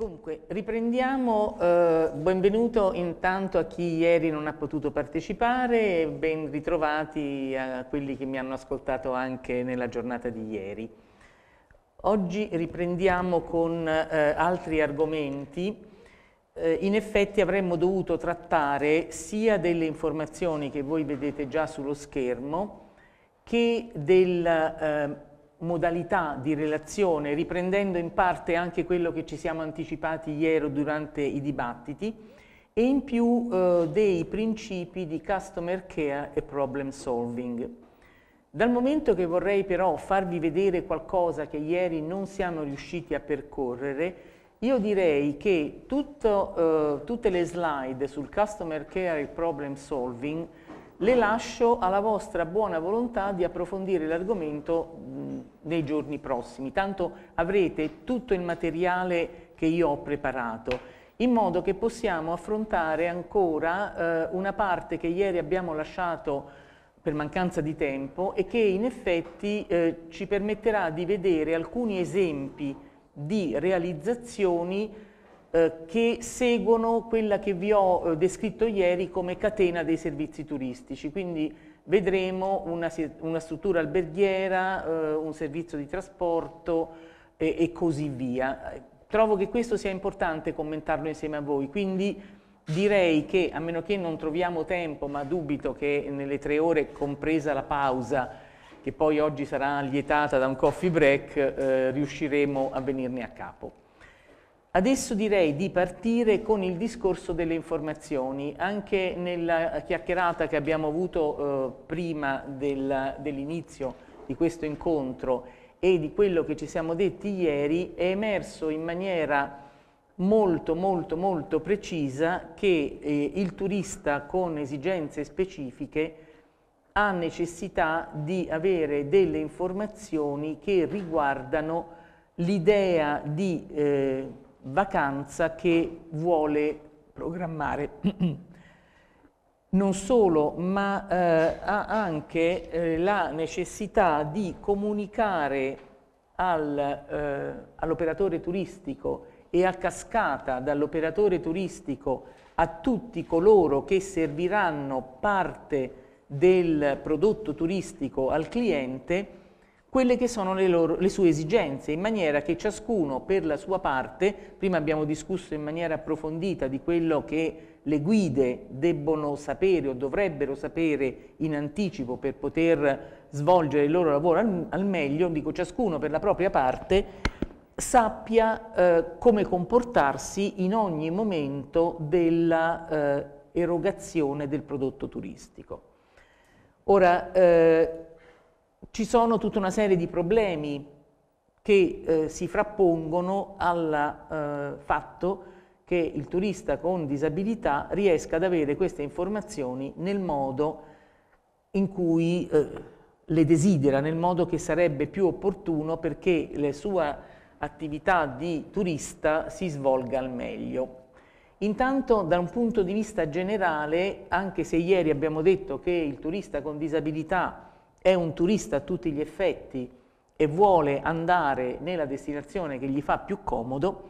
Comunque, riprendiamo, eh, benvenuto intanto a chi ieri non ha potuto partecipare e ben ritrovati a quelli che mi hanno ascoltato anche nella giornata di ieri. Oggi riprendiamo con eh, altri argomenti. Eh, in effetti avremmo dovuto trattare sia delle informazioni che voi vedete già sullo schermo che del eh, modalità di relazione, riprendendo in parte anche quello che ci siamo anticipati ieri durante i dibattiti, e in più eh, dei principi di customer care e problem solving. Dal momento che vorrei però farvi vedere qualcosa che ieri non siamo riusciti a percorrere, io direi che tutto, eh, tutte le slide sul customer care e problem solving le lascio alla vostra buona volontà di approfondire l'argomento nei giorni prossimi, tanto avrete tutto il materiale che io ho preparato, in modo che possiamo affrontare ancora eh, una parte che ieri abbiamo lasciato per mancanza di tempo e che in effetti eh, ci permetterà di vedere alcuni esempi di realizzazioni eh, che seguono quella che vi ho eh, descritto ieri come catena dei servizi turistici, quindi vedremo una, una struttura alberghiera, eh, un servizio di trasporto e così via. Trovo che questo sia importante commentarlo insieme a voi, quindi direi che a meno che non troviamo tempo, ma dubito che nelle tre ore, compresa la pausa, che poi oggi sarà lietata da un coffee break, eh, riusciremo a venirne a capo. Adesso direi di partire con il discorso delle informazioni. Anche nella chiacchierata che abbiamo avuto eh, prima del, dell'inizio di questo incontro e di quello che ci siamo detti ieri è emerso in maniera molto molto molto precisa che eh, il turista con esigenze specifiche ha necessità di avere delle informazioni che riguardano l'idea di eh, vacanza che vuole programmare non solo, ma eh, ha anche eh, la necessità di comunicare al, eh, all'operatore turistico e a cascata dall'operatore turistico a tutti coloro che serviranno parte del prodotto turistico al cliente quelle che sono le, loro, le, sue esigenze, in maniera che ciascuno per la sua parte, prima abbiamo discusso in maniera approfondita di quello che le guide debbono sapere o dovrebbero sapere in anticipo per poter svolgere il loro lavoro al, al meglio, dico ciascuno per la propria parte sappia eh, come comportarsi in ogni momento dell'erogazione eh, del prodotto turistico. Ora, eh, ci sono tutta una serie di problemi che eh, si frappongono al eh, fatto che il turista con disabilità riesca ad avere queste informazioni nel modo in cui eh, le desidera, nel modo che sarebbe più opportuno perché la sua attività di turista si svolga al meglio. Intanto da un punto di vista generale, anche se ieri abbiamo detto che il turista con disabilità è un turista a tutti gli effetti e vuole andare nella destinazione che gli fa più comodo,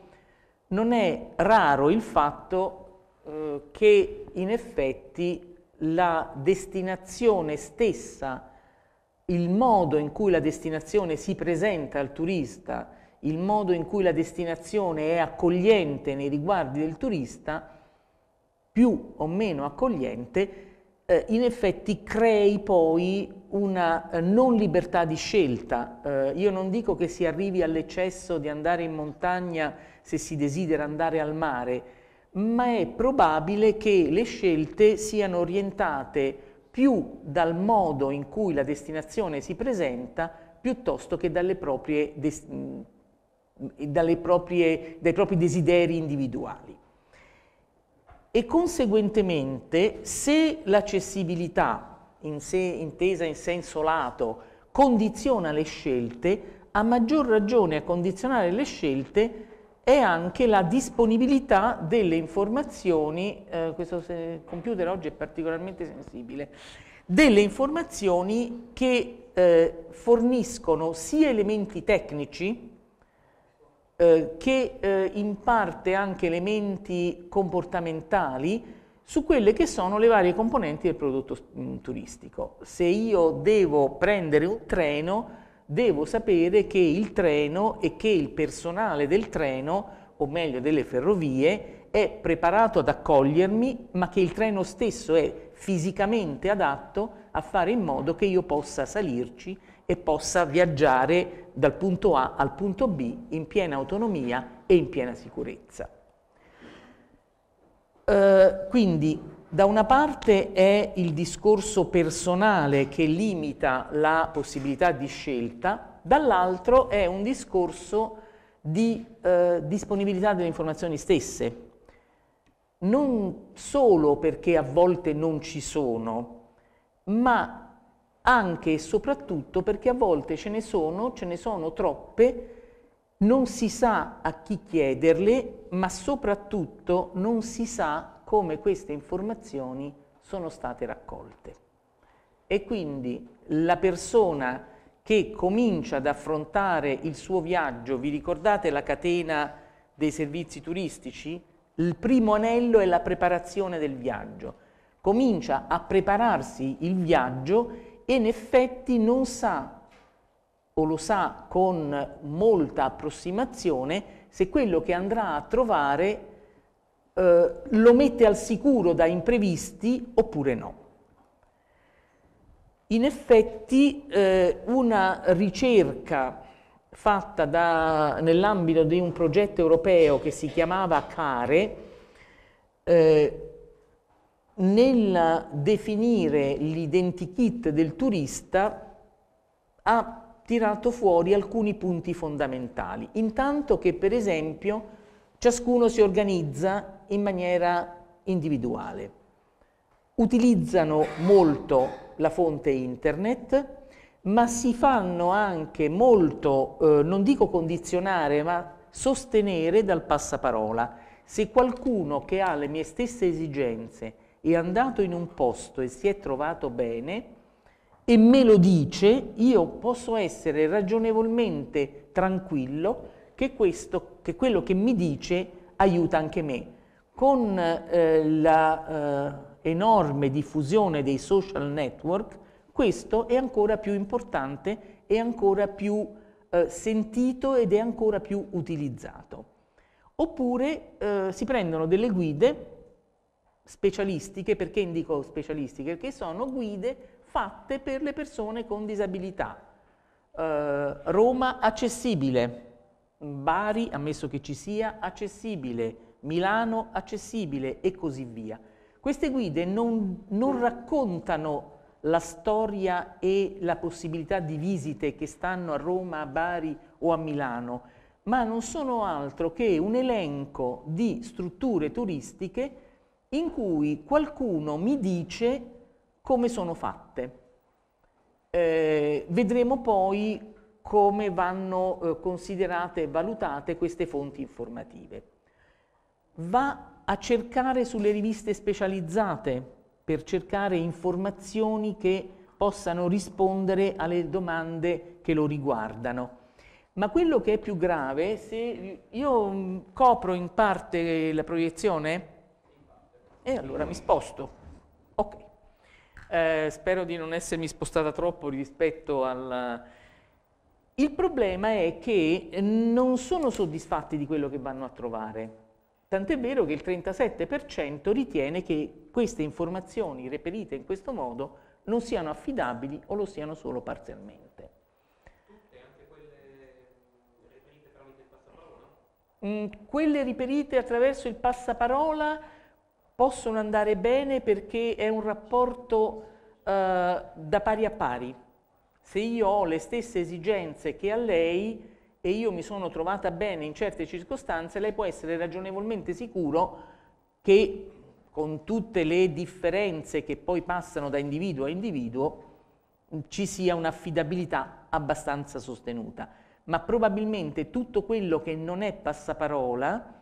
non è raro il fatto eh, che in effetti la destinazione stessa, il modo in cui la destinazione si presenta al turista, il modo in cui la destinazione è accogliente nei riguardi del turista, più o meno accogliente, eh, in effetti crei poi una eh, non libertà di scelta. Eh, io non dico che si arrivi all'eccesso di andare in montagna se si desidera andare al mare, ma è probabile che le scelte siano orientate più dal modo in cui la destinazione si presenta piuttosto che dalle proprie, mm, dalle proprie, dai propri desideri individuali. E conseguentemente, se l'accessibilità in sé, intesa in senso lato condiziona le scelte, a maggior ragione a condizionare le scelte è anche la disponibilità delle informazioni, eh, questo computer oggi è particolarmente sensibile, delle informazioni che eh, forniscono sia elementi tecnici eh, che eh, in parte anche elementi comportamentali su quelle che sono le varie componenti del prodotto mm, turistico. Se io devo prendere un treno, devo sapere che il treno e che il personale del treno, o meglio delle ferrovie, è preparato ad accogliermi, ma che il treno stesso è fisicamente adatto a fare in modo che io possa salirci e possa viaggiare dal punto A al punto B in piena autonomia e in piena sicurezza. Eh, quindi da una parte è il discorso personale che limita la possibilità di scelta, dall'altro è un discorso di eh, disponibilità delle informazioni stesse, non solo perché a volte non ci sono, ma anche e soprattutto perché a volte ce ne sono, ce ne sono troppe, non si sa a chi chiederle, ma soprattutto non si sa come queste informazioni sono state raccolte. E quindi la persona che comincia ad affrontare il suo viaggio, vi ricordate la catena dei servizi turistici? Il primo anello è la preparazione del viaggio. Comincia a prepararsi il viaggio e in effetti non sa o lo sa con molta approssimazione se quello che andrà a trovare eh, lo mette al sicuro da imprevisti oppure no. In effetti eh, una ricerca fatta nell'ambito di un progetto europeo che si chiamava CARE, eh, nel definire l'identikit del turista ha tirato fuori alcuni punti fondamentali, intanto che per esempio ciascuno si organizza in maniera individuale. Utilizzano molto la fonte internet, ma si fanno anche molto, eh, non dico condizionare, ma sostenere dal passaparola. Se qualcuno che ha le mie stesse esigenze è andato in un posto e si è trovato bene, e me lo dice, io posso essere ragionevolmente tranquillo che, questo, che quello che mi dice aiuta anche me. Con eh, l'enorme eh, diffusione dei social network, questo è ancora più importante, è ancora più eh, sentito ed è ancora più utilizzato. Oppure eh, si prendono delle guide specialistiche, perché indico specialistiche? Perché sono guide fatte per le persone con disabilità. Eh, Roma accessibile, Bari, ammesso che ci sia, accessibile, Milano accessibile e così via. Queste guide non, non raccontano la storia e la possibilità di visite che stanno a Roma, a Bari o a Milano, ma non sono altro che un elenco di strutture turistiche in cui qualcuno mi dice come sono fatte. Eh, vedremo poi come vanno eh, considerate e valutate queste fonti informative. Va a cercare sulle riviste specializzate per cercare informazioni che possano rispondere alle domande che lo riguardano. Ma quello che è più grave, se io mm, copro in parte la proiezione, e eh, allora mi sposto. Eh, spero di non essermi spostata troppo rispetto al... Eh, il problema è che non sono soddisfatti di quello che vanno a trovare. Tant'è vero che il 37% ritiene che queste informazioni reperite in questo modo non siano affidabili o lo siano solo parzialmente. Tutte, anche quelle reperite tramite il passaparola? Mm, quelle reperite attraverso il passaparola possono andare bene perché è un rapporto eh, da pari a pari. Se io ho le stesse esigenze che ha lei e io mi sono trovata bene in certe circostanze, lei può essere ragionevolmente sicuro che con tutte le differenze che poi passano da individuo a individuo, ci sia un'affidabilità abbastanza sostenuta. Ma probabilmente tutto quello che non è passaparola,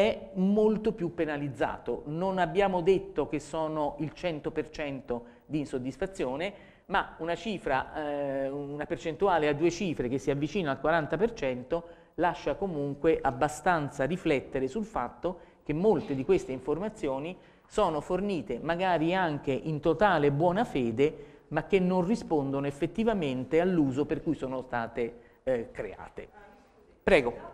è molto più penalizzato. Non abbiamo detto che sono il 100% di insoddisfazione, ma una cifra, eh, una percentuale a due cifre che si avvicina al 40% lascia comunque abbastanza riflettere sul fatto che molte di queste informazioni sono fornite magari anche in totale buona fede, ma che non rispondono effettivamente all'uso per cui sono state eh, create. Prego.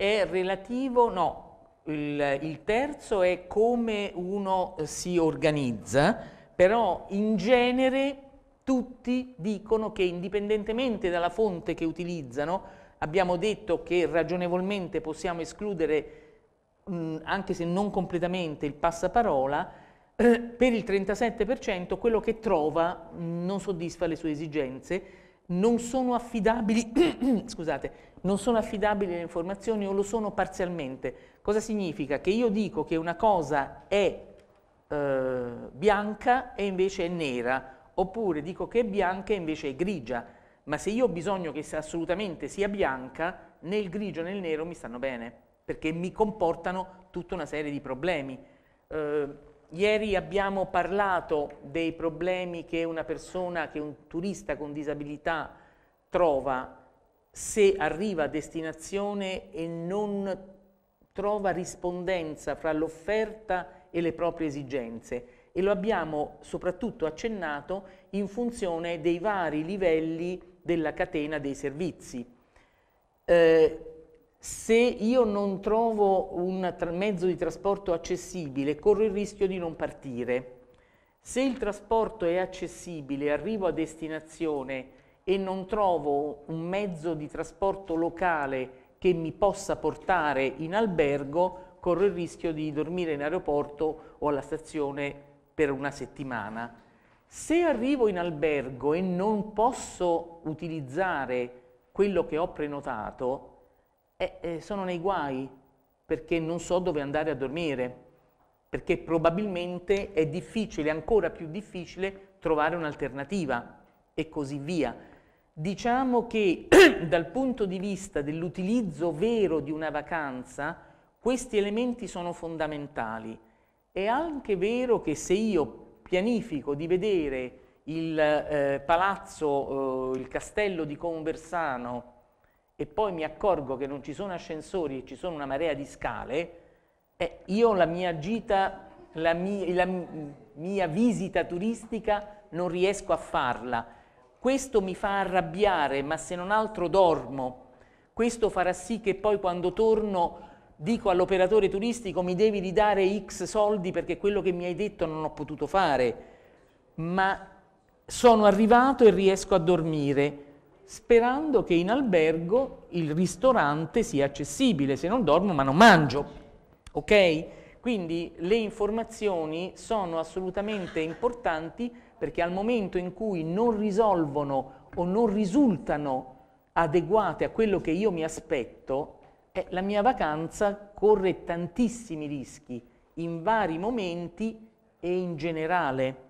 è relativo, no, il, il, terzo è come uno eh, si organizza, però in genere tutti dicono che indipendentemente dalla fonte che utilizzano, abbiamo detto che ragionevolmente possiamo escludere, mh, anche se non completamente, il passaparola, eh, per il 37% quello che trova mh, non soddisfa le sue esigenze, non sono affidabili, scusate, non sono affidabili le informazioni o lo sono parzialmente. Cosa significa? Che io dico che una cosa è eh, bianca e invece è nera, oppure dico che è bianca e invece è grigia, ma se io ho bisogno che sia assolutamente sia bianca, né il grigio né il nero mi stanno bene, perché mi comportano tutta una serie di problemi. Eh, ieri abbiamo parlato dei problemi che una persona, che un turista con disabilità trova se arriva a destinazione e non trova rispondenza fra l'offerta e le proprie esigenze e lo abbiamo soprattutto accennato in funzione dei vari livelli della catena dei servizi. Eh, se io non trovo un mezzo di trasporto accessibile, corro il rischio di non partire. Se il trasporto è accessibile, arrivo a destinazione e non trovo un mezzo di trasporto locale che mi possa portare in albergo, corro il rischio di dormire in aeroporto o alla stazione per una settimana. Se arrivo in albergo e non posso utilizzare quello che ho prenotato, eh, eh, sono nei guai perché non so dove andare a dormire perché probabilmente è difficile, ancora più difficile, trovare un'alternativa e così via. Diciamo che dal punto di vista dell'utilizzo vero di una vacanza, questi elementi sono fondamentali. È anche vero che se io pianifico di vedere il eh, palazzo, eh, il castello di Conversano e poi mi accorgo che non ci sono ascensori e ci sono una marea di scale, eh, io la mia gita, la mia, la mia visita turistica non riesco a farla questo mi fa arrabbiare, ma se non altro dormo, questo farà sì che poi quando torno dico all'operatore turistico mi devi ridare X soldi perché quello che mi hai detto non ho potuto fare, ma sono arrivato e riesco a dormire sperando che in albergo il ristorante sia accessibile, se non dormo ma non mangio. Ok? Quindi le informazioni sono assolutamente importanti perché al momento in cui non risolvono o non risultano adeguate a quello che io mi aspetto, eh, la mia vacanza corre tantissimi rischi in vari momenti e in generale.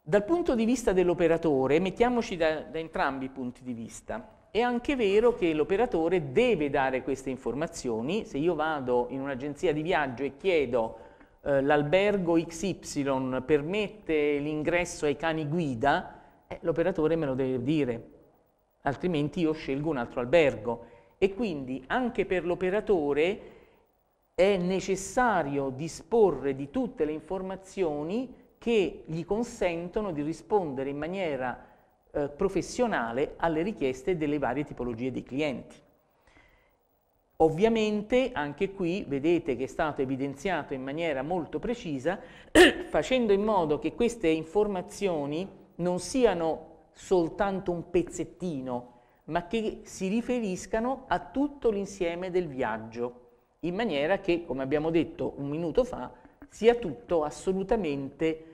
Dal punto di vista dell'operatore, mettiamoci da, da, entrambi i punti di vista, è anche vero che l'operatore deve dare queste informazioni, se io vado in un'agenzia di viaggio e chiedo eh, l'albergo XY permette l'ingresso ai cani guida, eh, l'operatore me lo deve dire, altrimenti io scelgo un altro albergo. E quindi anche per l'operatore è necessario disporre di tutte le informazioni che gli consentono di rispondere in maniera eh, professionale alle richieste delle varie tipologie di clienti. Ovviamente anche qui vedete che è stato evidenziato in maniera molto precisa, facendo in modo che queste informazioni non siano soltanto un pezzettino, ma che si riferiscano a tutto l'insieme del viaggio, in maniera che, come abbiamo detto un minuto fa, sia tutto assolutamente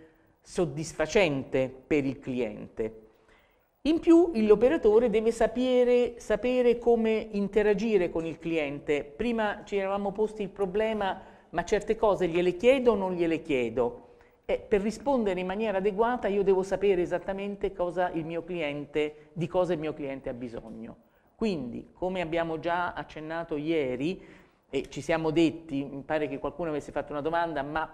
soddisfacente per il cliente. In più l'operatore deve sapere, sapere, come interagire con il cliente. Prima ci eravamo posti il problema, ma certe cose gliele chiedo o non gliele chiedo? E per rispondere in maniera adeguata io devo sapere esattamente cosa cliente, di cosa il mio cliente ha bisogno. Quindi, come abbiamo già accennato ieri, e ci siamo detti, mi pare che qualcuno avesse fatto una domanda, ma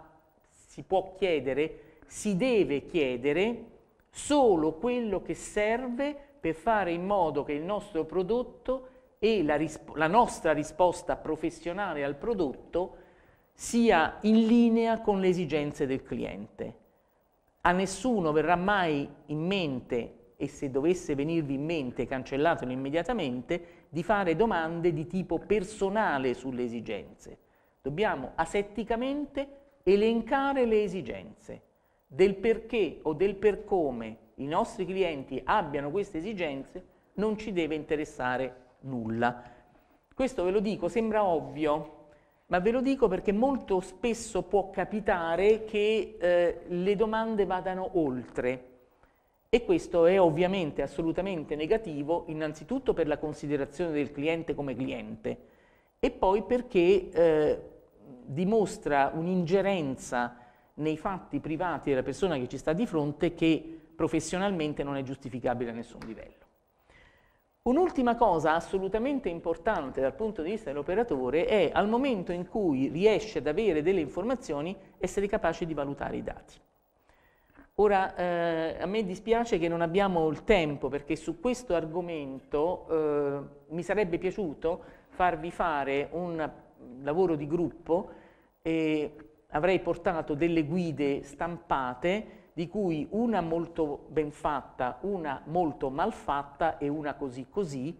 si può chiedere, si deve chiedere, solo quello che serve per fare in modo che il nostro prodotto e la, risp- la nostra risposta professionale al prodotto sia in linea con le esigenze del cliente. A nessuno verrà mai in mente, e se dovesse venirvi in mente, cancellatelo immediatamente, di fare domande di tipo personale sulle esigenze. Dobbiamo asetticamente elencare le esigenze del perché o del per come i nostri clienti abbiano queste esigenze non ci deve interessare nulla. Questo ve lo dico, sembra ovvio, ma ve lo dico perché molto spesso può capitare che eh, le domande vadano oltre e questo è ovviamente assolutamente negativo innanzitutto per la considerazione del cliente come cliente e poi perché eh, dimostra un'ingerenza nei fatti privati della persona che ci sta di fronte che professionalmente non è giustificabile a nessun livello. Un'ultima cosa assolutamente importante dal punto di vista dell'operatore è al momento in cui riesce ad avere delle informazioni essere capace di valutare i dati. Ora, eh, a me dispiace che non abbiamo il tempo perché su questo argomento eh, mi sarebbe piaciuto farvi fare un lavoro di gruppo e avrei portato delle guide stampate di cui una molto ben fatta, una molto mal fatta e una così così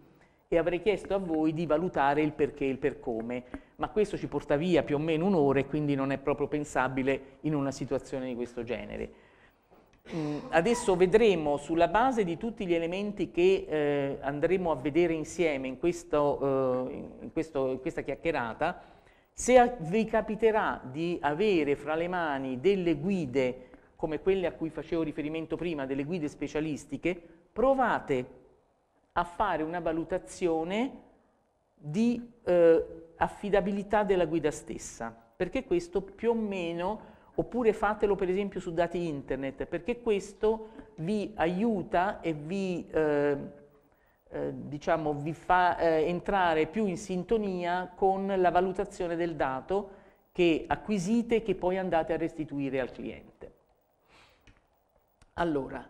e avrei chiesto a voi di valutare il perché e il per come, ma questo ci porta via più o meno un'ora e quindi non è proprio pensabile in una situazione di questo genere. Mm, adesso vedremo sulla base di tutti gli elementi che eh, andremo a vedere insieme in, questo, eh, in, questo, in questa chiacchierata, se vi capiterà di avere fra le mani delle guide, come quelle a cui facevo riferimento prima, delle guide specialistiche, provate a fare una valutazione di eh, affidabilità della guida stessa, perché questo più o meno, oppure fatelo per esempio su dati internet, perché questo vi aiuta e vi... Eh, eh, diciamo, vi fa eh, entrare più in sintonia con la valutazione del dato che acquisite e che poi andate a restituire al cliente. Allora,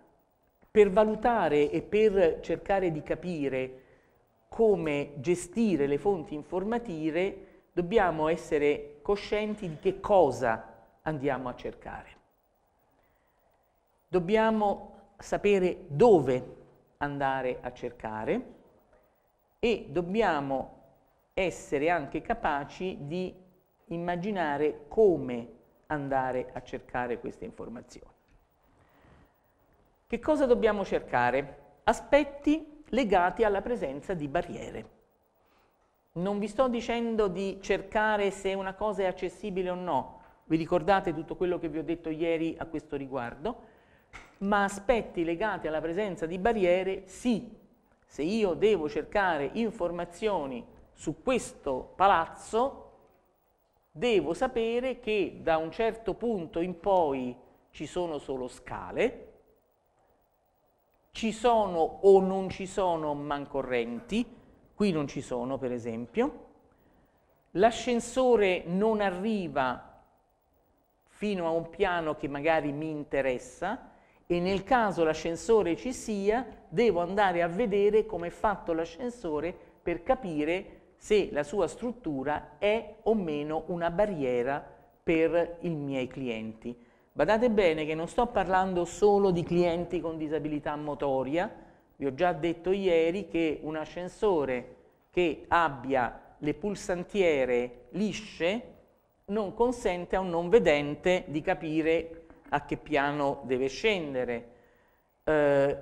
per valutare e per cercare di capire come gestire le fonti informative, dobbiamo essere coscienti di che cosa andiamo a cercare. Dobbiamo sapere dove andare a cercare e dobbiamo essere anche capaci di immaginare come andare a cercare queste informazioni. Che cosa dobbiamo cercare? Aspetti legati alla presenza di barriere. Non vi sto dicendo di cercare se una cosa è accessibile o no, vi ricordate tutto quello che vi ho detto ieri a questo riguardo? ma aspetti legati alla presenza di barriere sì. Se io devo cercare informazioni su questo palazzo, devo sapere che da un certo punto in poi ci sono solo scale, ci sono o non ci sono mancorrenti, qui non ci sono per esempio, l'ascensore non arriva fino a un piano che magari mi interessa, e nel caso l'ascensore ci sia, devo andare a vedere come è fatto l'ascensore per capire se la sua struttura è o meno una barriera per i miei clienti. Badate bene che non sto parlando solo di clienti con disabilità motoria, vi ho già detto ieri che un ascensore che abbia le pulsantiere lisce non consente a un non vedente di capire a che piano deve scendere, eh,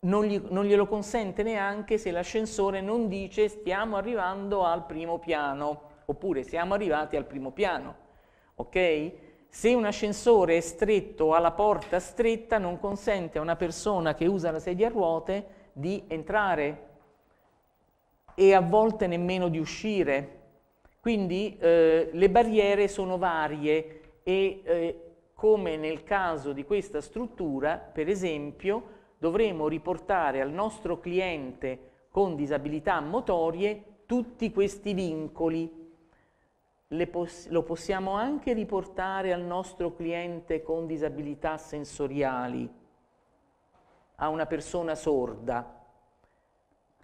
non, gli, non glielo consente neanche se l'ascensore non dice stiamo arrivando al primo piano oppure siamo arrivati al primo piano, ok? Se un ascensore è stretto alla porta stretta non consente a una persona che usa la sedia a ruote di entrare e a volte nemmeno di uscire. Quindi eh, le barriere sono varie e eh, come nel caso di questa struttura, per esempio, dovremo riportare al nostro cliente con disabilità motorie tutti questi vincoli. Pos lo possiamo anche riportare al nostro cliente con disabilità sensoriali, a una persona sorda.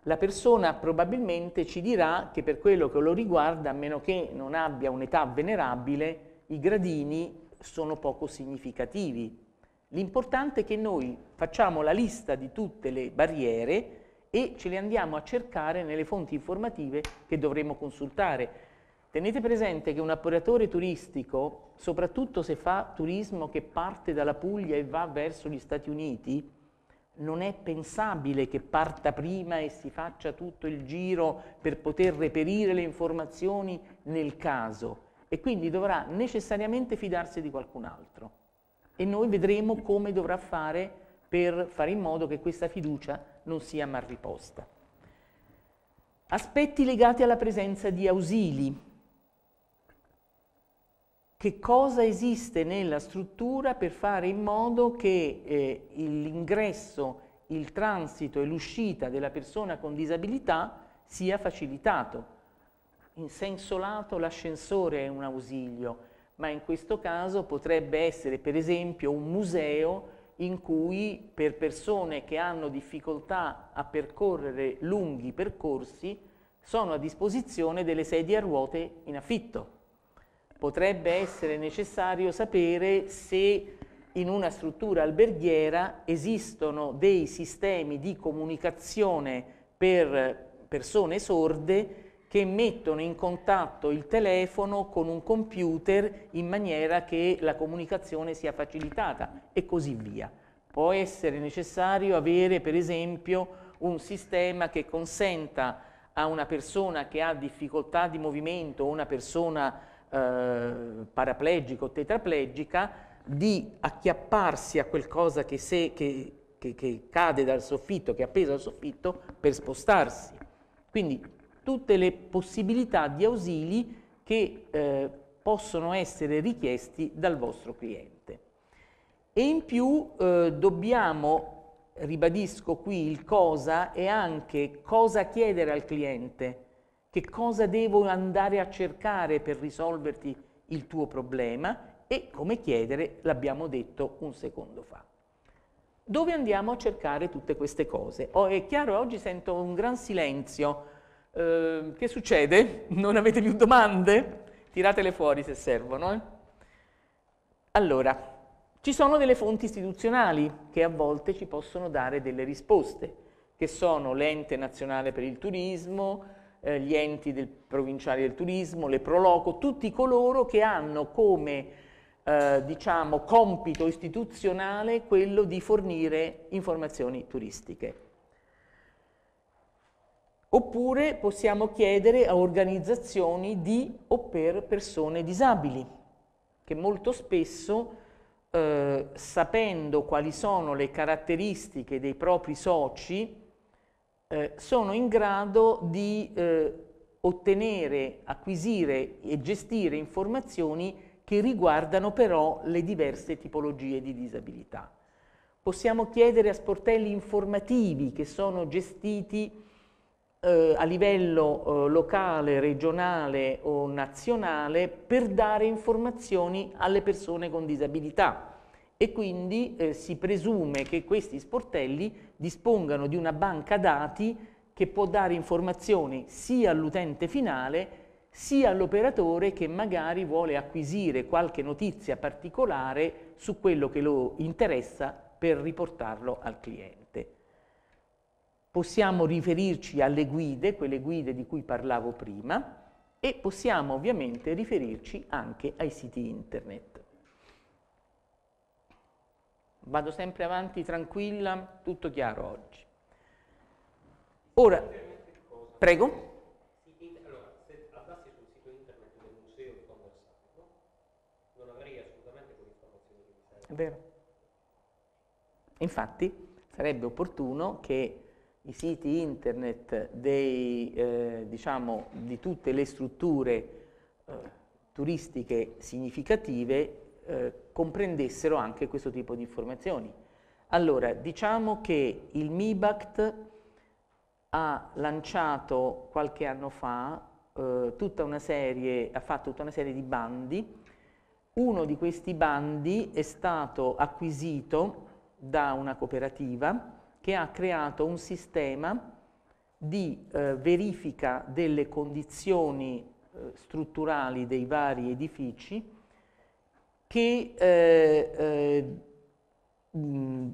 La persona probabilmente ci dirà che per quello che lo riguarda, a meno che non abbia un'età venerabile, i gradini sono poco significativi. L'importante è che noi facciamo la lista di tutte le barriere e ce le andiamo a cercare nelle fonti informative che dovremo consultare. Tenete presente che un operatore turistico, soprattutto se fa turismo che parte dalla Puglia e va verso gli Stati Uniti, non è pensabile che parta prima e si faccia tutto il giro per poter reperire le informazioni nel caso e quindi dovrà necessariamente fidarsi di qualcun altro. E noi vedremo come dovrà fare per fare in modo che questa fiducia non sia mal riposta. Aspetti legati alla presenza di ausili. Che cosa esiste nella struttura per fare in modo che eh, l'ingresso, il transito e l'uscita della persona con disabilità sia facilitato? In senso lato l'ascensore è un ausilio, ma in questo caso potrebbe essere per esempio un museo in cui per persone che hanno difficoltà a percorrere lunghi percorsi sono a disposizione delle sedie a ruote in affitto. Potrebbe essere necessario sapere se in una struttura alberghiera esistono dei sistemi di comunicazione per persone sorde che mettono in contatto il telefono con un computer in maniera che la comunicazione sia facilitata e così via. Può essere necessario avere per esempio un sistema che consenta a una persona che ha difficoltà di movimento o una persona eh, paraplegica o tetraplegica di acchiapparsi a qualcosa che, se, che, che, che cade dal soffitto, che è appeso al soffitto, per spostarsi. Quindi tutte le possibilità di ausili che eh, possono essere richiesti dal vostro cliente. E in più eh, dobbiamo, ribadisco qui il cosa e anche cosa chiedere al cliente, che cosa devo andare a cercare per risolverti il tuo problema e come chiedere, l'abbiamo detto un secondo fa. Dove andiamo a cercare tutte queste cose? Oh, è chiaro, oggi sento un gran silenzio Ehm, che succede? Non avete più domande? Tiratele fuori se servono. Eh? Allora, ci sono delle fonti istituzionali che a volte ci possono dare delle risposte, che sono l'ente nazionale per il turismo, eh, gli enti del, provinciali del turismo, le Proloco, tutti coloro che hanno come eh, diciamo, compito istituzionale quello di fornire informazioni turistiche oppure possiamo chiedere a organizzazioni di o per persone disabili, che molto spesso, eh, sapendo quali sono le caratteristiche dei propri soci, eh, sono in grado di eh, ottenere, acquisire e gestire informazioni che riguardano però le diverse tipologie di disabilità. Possiamo chiedere a sportelli informativi che sono gestiti eh, a livello eh, locale, regionale o nazionale per dare informazioni alle persone con disabilità e quindi eh, si presume che questi sportelli dispongano di una banca dati che può dare informazioni sia all'utente finale sia all'operatore che magari vuole acquisire qualche notizia particolare su quello che lo interessa per riportarlo al cliente possiamo riferirci alle guide, quelle guide di cui parlavo prima, e possiamo ovviamente riferirci anche ai siti internet. Vado sempre avanti tranquilla, tutto chiaro oggi. Ora, prego. È vero. Infatti sarebbe opportuno che i siti internet dei, eh, diciamo, di tutte le strutture eh, turistiche significative eh, comprendessero anche questo tipo di informazioni. Allora, diciamo che il MIBACT ha lanciato qualche anno fa eh, tutta una serie, ha fatto tutta una serie di bandi. Uno di questi bandi è stato acquisito da una cooperativa che ha creato un sistema di eh, verifica delle condizioni eh, strutturali dei vari edifici che eh, eh mh,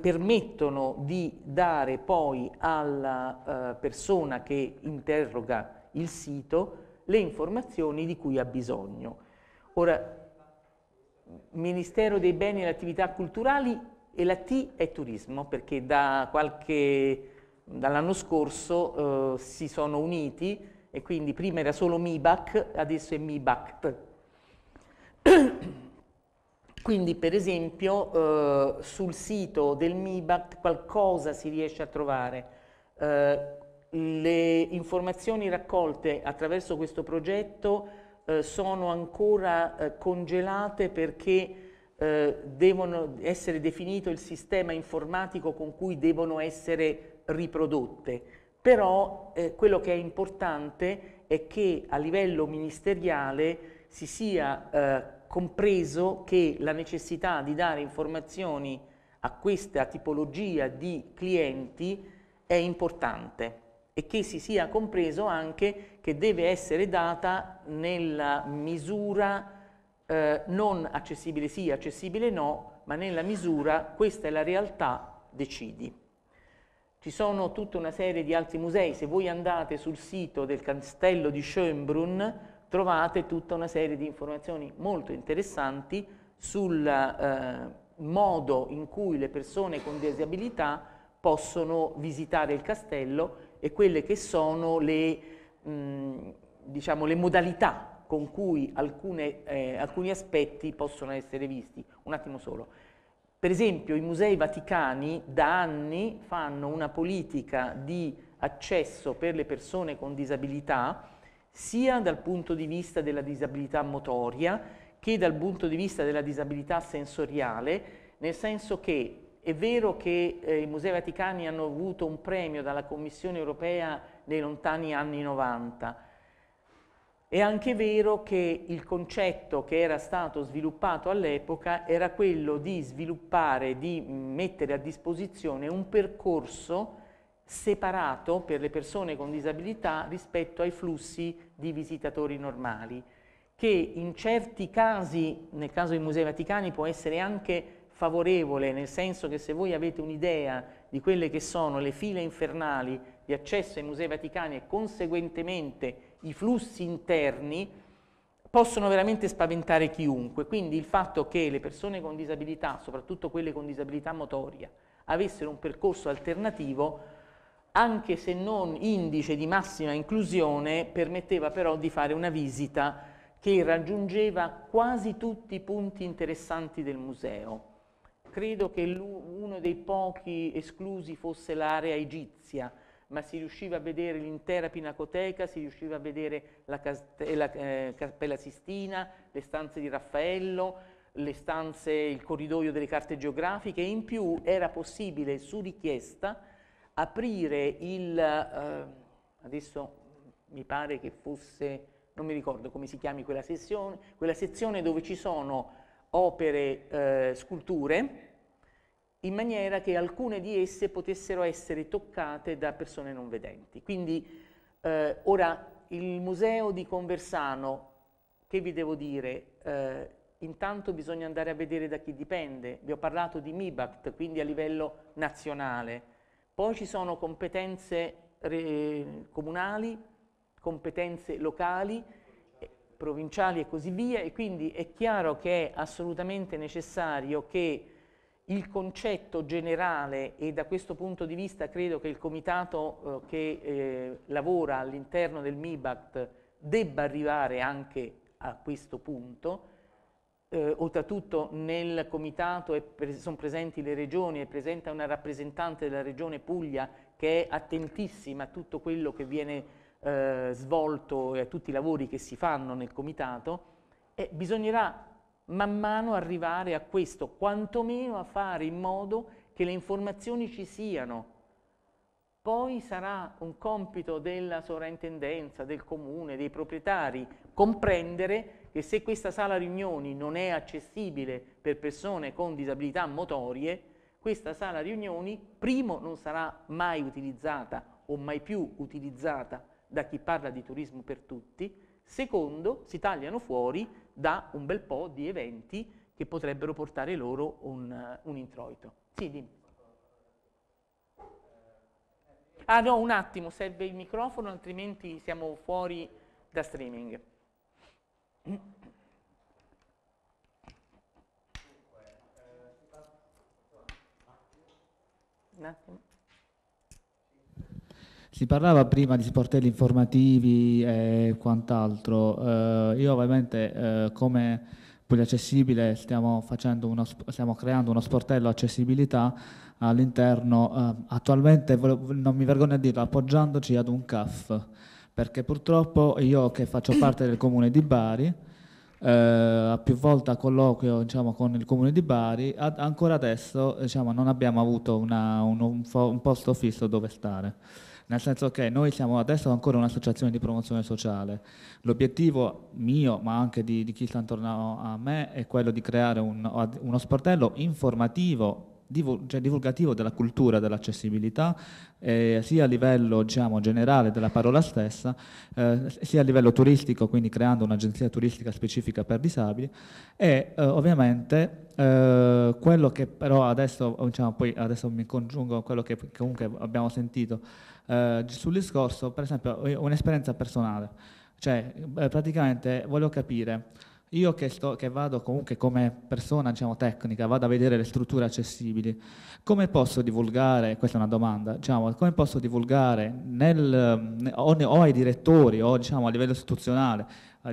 permettono di dare poi alla eh, persona che interroga il sito le informazioni di cui ha bisogno. Ora, Ministero dei Beni e le Attività Culturali e la T è turismo perché da dall'anno scorso eh, si sono uniti e quindi prima era solo MIBAC, adesso è MIBACT. quindi per esempio eh, sul sito del MIBACT qualcosa si riesce a trovare. Eh, le informazioni raccolte attraverso questo progetto eh, sono ancora eh, congelate perché eh, devono essere definito il sistema informatico con cui devono essere riprodotte, però eh, quello che è importante è che a livello ministeriale si sia eh, compreso che la necessità di dare informazioni a questa tipologia di clienti è importante e che si sia compreso anche che deve essere data nella misura eh, non accessibile sì, accessibile no, ma nella misura questa è la realtà, decidi. Ci sono tutta una serie di altri musei, se voi andate sul sito del castello di Schönbrunn trovate tutta una serie di informazioni molto interessanti sul eh, modo in cui le persone con disabilità possono visitare il castello e quelle che sono le, mh, mm, diciamo, le modalità con cui alcune, eh, alcuni aspetti possono essere visti. Un attimo solo. Per esempio i musei vaticani da anni fanno una politica di accesso per le persone con disabilità sia dal punto di vista della disabilità motoria che dal punto di vista della disabilità sensoriale, nel senso che è vero che eh, i Musei Vaticani hanno avuto un premio dalla Commissione europea nei lontani anni 90, è anche vero che il concetto che era stato sviluppato all'epoca era quello di sviluppare, di mettere a disposizione un percorso separato per le persone con disabilità rispetto ai flussi di visitatori normali, che in certi casi, nel caso dei Musei Vaticani, può essere anche favorevole, nel senso che se voi avete un'idea di quelle che sono le file infernali di accesso ai Musei Vaticani e conseguentemente i flussi interni possono veramente spaventare chiunque, quindi il fatto che le persone con disabilità, soprattutto quelle con disabilità motoria, avessero un percorso alternativo, anche se non indice di massima inclusione, permetteva però di fare una visita che raggiungeva quasi tutti i punti interessanti del museo. Credo che uno dei pochi esclusi fosse l'area egizia, ma si riusciva a vedere l'intera Pinacoteca, si riusciva a vedere la, eh, la eh, Cappella Sistina, le stanze di Raffaello, le stanze, il corridoio delle carte geografiche e in più era possibile su richiesta aprire il, eh, adesso mi pare che fosse, non mi ricordo come si chiami quella sezione, quella sezione dove ci sono opere, eh, sculture, in maniera che alcune di esse potessero essere toccate da persone non vedenti. Quindi eh, ora il museo di Conversano, che vi devo dire, eh, intanto bisogna andare a vedere da chi dipende, vi ho parlato di MIBACT, quindi a livello nazionale, poi ci sono competenze comunali, competenze locali, eh, provinciali e così via e quindi è chiaro che è assolutamente necessario che il concetto generale e da questo punto di vista credo che il comitato eh, che eh, lavora all'interno del MIBACT debba arrivare anche a questo punto, eh, oltretutto nel comitato pre sono presenti le regioni, è presente una rappresentante della regione Puglia che è attentissima a tutto quello che viene eh, svolto e a tutti i lavori che si fanno nel comitato, e bisognerà man mano arrivare a questo, quantomeno a fare in modo che le informazioni ci siano. Poi sarà un compito della sovrintendenza, del comune, dei proprietari, comprendere che se questa sala riunioni non è accessibile per persone con disabilità motorie, questa sala riunioni, primo, non sarà mai utilizzata o mai più utilizzata da chi parla di turismo per tutti, secondo, si tagliano fuori da un bel po' di eventi che potrebbero portare loro un, eh, un introito. Sì, dimmi. Ah no, un attimo, serve il microfono, altrimenti siamo fuori da streaming. Un attimo. Si parlava prima di sportelli informativi e quant'altro. Eh, io ovviamente eh, come Puglia Accessibile stiamo, uno, stiamo, creando uno sportello accessibilità all'interno, eh, attualmente non mi vergogno a dirlo, appoggiandoci ad un CAF, perché purtroppo io che faccio parte del comune di Bari, eh, a più volte a colloquio diciamo, con il comune di Bari, ad, ancora adesso diciamo, non abbiamo avuto una, un, un, un posto fisso dove stare nel senso che noi siamo adesso ancora un'associazione di promozione sociale. L'obiettivo mio, ma anche di, di chi sta intorno a me, è quello di creare un, uno sportello informativo cioè divulgativo della cultura dell'accessibilità, eh, sia a livello diciamo, generale della parola stessa, eh, sia a livello turistico, quindi creando un'agenzia turistica specifica per disabili, e eh, ovviamente eh, quello che però adesso, diciamo, poi adesso mi congiungo a quello che comunque abbiamo sentito eh, sul discorso, per esempio, eh, un'esperienza personale. Cioè, eh, praticamente voglio capire, io che, sto, che, vado comunque come persona diciamo, tecnica, vado a vedere le strutture accessibili, come posso divulgare, questa è una domanda, diciamo, come posso divulgare nel, o, o, ai direttori o diciamo, a livello istituzionale,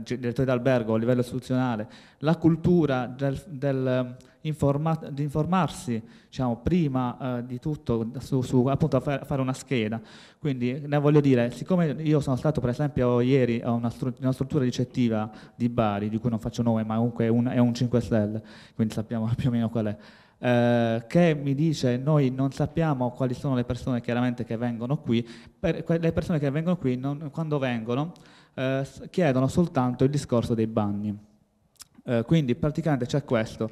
direttori d'albergo a livello istituzionale, la cultura del, del informa di informarsi diciamo, prima eh, di tutto su, su appunto, fare una scheda. Quindi ne voglio dire, siccome io sono stato per esempio ieri a una, str una struttura ricettiva di Bari, di cui non faccio nome, ma comunque è un, è un 5 Stelle, quindi sappiamo più o meno qual è eh, che mi dice noi non sappiamo quali sono le persone chiaramente che vengono qui, per, le persone che vengono qui non, quando vengono eh, chiedono soltanto il discorso dei bagni. Eh, quindi praticamente c'è questo.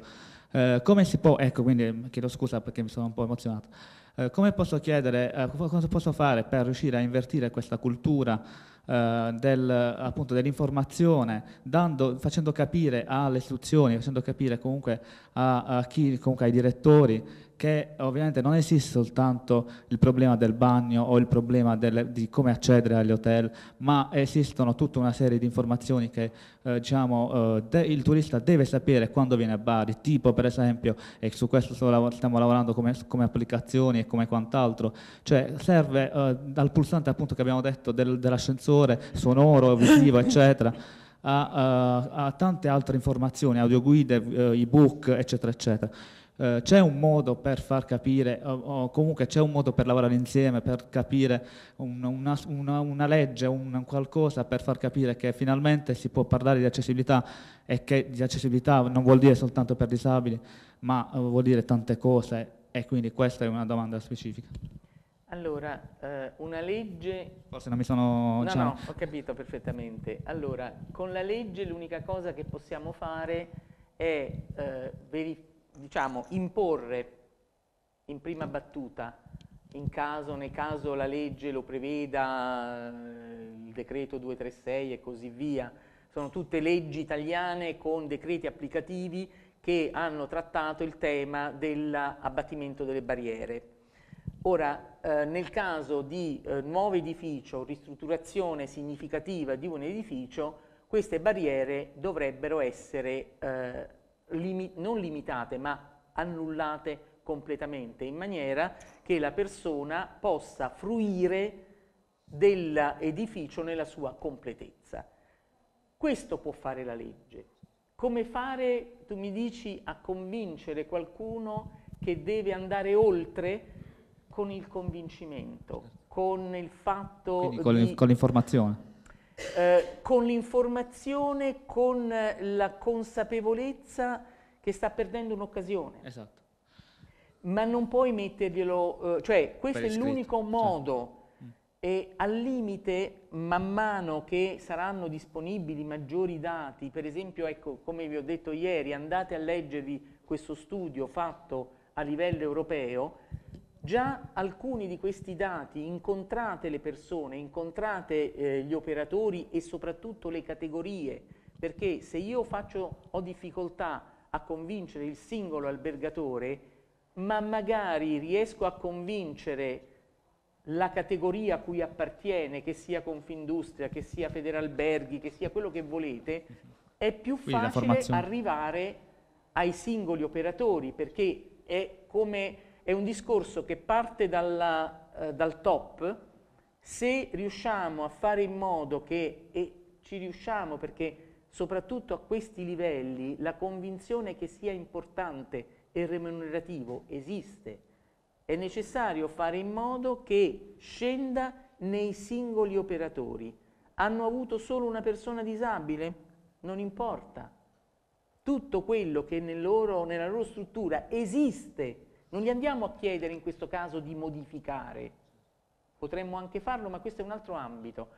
Eh, come si può, ecco quindi mm, chiedo scusa perché mi sono un po' emozionato, eh, come posso chiedere, eh, cosa posso fare per riuscire a invertire questa cultura eh, del, appunto, dell'informazione, dando, facendo capire alle istituzioni, facendo capire comunque a, a chi, comunque ai direttori che ovviamente non esiste soltanto il problema del bagno o il problema delle, di come accedere agli hotel, ma esistono tutta una serie di informazioni che eh, diciamo, eh, de, il turista deve sapere quando viene a Bari, tipo per esempio, e su questo stiamo lavorando come, come applicazioni e come quant'altro, cioè serve eh, dal pulsante appunto che abbiamo detto del, dell'ascensore sonoro, visivo, eccetera. A, a, eh, a, tante altre informazioni, audioguide, eh, ebook, eccetera, eccetera. Eh, c'è un modo per far capire, o, o comunque c'è un modo per lavorare insieme, per capire un, una, una, una, legge, un, qualcosa per far capire che finalmente si può parlare di accessibilità e che di accessibilità non vuol dire soltanto per disabili, ma eh, vuol dire tante cose e quindi questa è una domanda specifica. Allora, eh, una legge... Forse non mi sono... No, cioè... no, ho capito perfettamente. Allora, con la legge l'unica cosa che possiamo fare è eh, verificare diciamo, imporre in prima battuta, in caso, nel caso la legge lo preveda, eh, il decreto 236 e così via, sono tutte leggi italiane con decreti applicativi che hanno trattato il tema dell'abbattimento delle barriere. Ora, eh, nel caso di eh, nuovo edificio, ristrutturazione significativa di un edificio, queste barriere dovrebbero essere eh, limi non limitate ma annullate completamente in maniera che la persona possa fruire dell'edificio nella sua completezza. Questo può fare la legge. Come fare, tu mi dici, a convincere qualcuno che deve andare oltre con il convincimento, con il fatto Quindi con l'informazione. Eh, con l'informazione, con eh, la consapevolezza che sta perdendo un'occasione. Esatto. Ma non puoi metterglielo, eh, cioè questo è l'unico certo. modo certo. e al limite man mano che saranno disponibili maggiori dati, per esempio ecco come vi ho detto ieri andate a leggervi questo studio fatto a livello europeo, Già alcuni di questi dati, incontrate le persone, incontrate eh, gli operatori e soprattutto le categorie, perché se io faccio, ho difficoltà a convincere il singolo albergatore, ma magari riesco a convincere la categoria a cui appartiene, che sia Confindustria, che sia Federalberghi, che sia quello che volete, è più Quindi facile arrivare ai singoli operatori perché è come è un discorso che parte dalla, eh, dal top, se riusciamo a fare in modo che, e ci riusciamo perché soprattutto a questi livelli la convinzione che sia importante e remunerativo esiste, è necessario fare in modo che scenda nei singoli operatori. Hanno avuto solo una persona disabile? Non importa. Tutto quello che nel loro, nella loro struttura esiste non gli andiamo a chiedere in questo caso di modificare, potremmo anche farlo, ma questo è un altro ambito.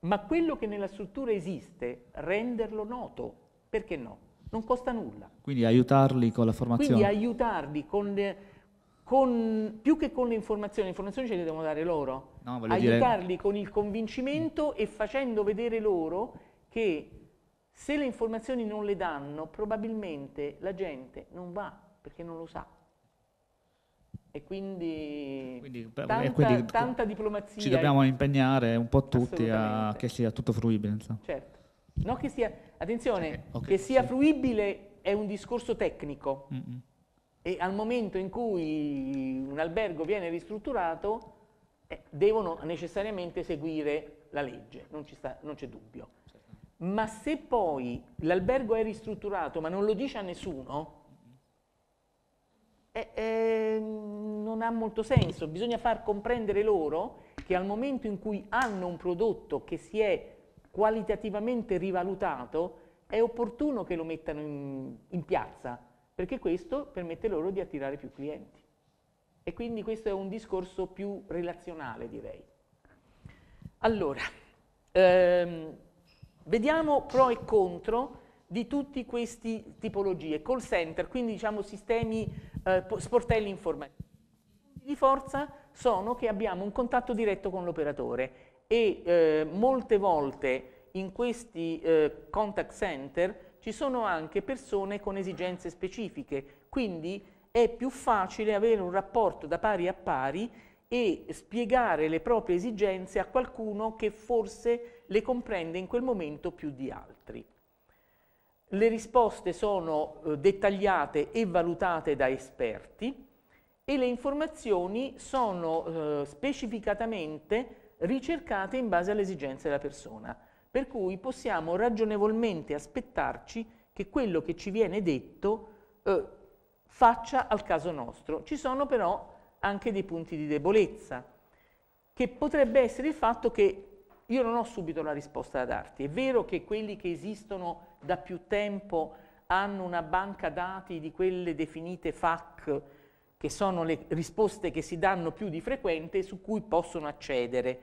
Ma quello che nella struttura esiste, renderlo noto, perché no? Non costa nulla. Quindi aiutarli con la formazione. Quindi aiutarli con... Le, con, più che con le informazioni, le informazioni ce le devono dare loro, no, aiutarli dire... con il convincimento e facendo vedere loro che se le informazioni non le danno, probabilmente la gente non va perché non lo sa. E quindi, quindi, tanta, e quindi tanta, diplomazia. Ci dobbiamo impegnare un po' tutti a che sia tutto fruibile. Insomma. Certo. No che sia, attenzione, okay, okay, che sia sì. fruibile è un discorso tecnico. Mm -mm. E al momento in cui un albergo viene ristrutturato, eh, devono necessariamente seguire la legge, non, c'è dubbio. Certo. Ma se poi l'albergo è ristrutturato ma non lo dice a nessuno, eh, eh, non ha molto senso. Bisogna far comprendere loro che al momento in cui hanno un prodotto che si è qualitativamente rivalutato, è opportuno che lo mettano in, in piazza, perché questo permette loro di attirare più clienti. E quindi questo è un discorso più relazionale, direi. Allora, ehm, vediamo pro e contro di tutte queste tipologie, call center, quindi diciamo sistemi, eh, sportelli informativi. I punti di forza sono che abbiamo un contatto diretto con l'operatore e eh, molte volte in questi eh, contact center ci sono anche persone con esigenze specifiche, quindi è più facile avere un rapporto da pari a pari e spiegare le proprie esigenze a qualcuno che forse le comprende in quel momento più di altri le risposte sono eh, dettagliate e valutate da esperti e le informazioni sono eh, specificatamente ricercate in base alle esigenze della persona, per cui possiamo ragionevolmente aspettarci che quello che ci viene detto eh, faccia al caso nostro. Ci sono però anche dei punti di debolezza, che potrebbe essere il fatto che io non ho subito la risposta da darti. È vero che quelli che esistono da più tempo hanno una banca dati di quelle definite FAC, che sono le risposte che si danno più di frequente e su cui possono accedere.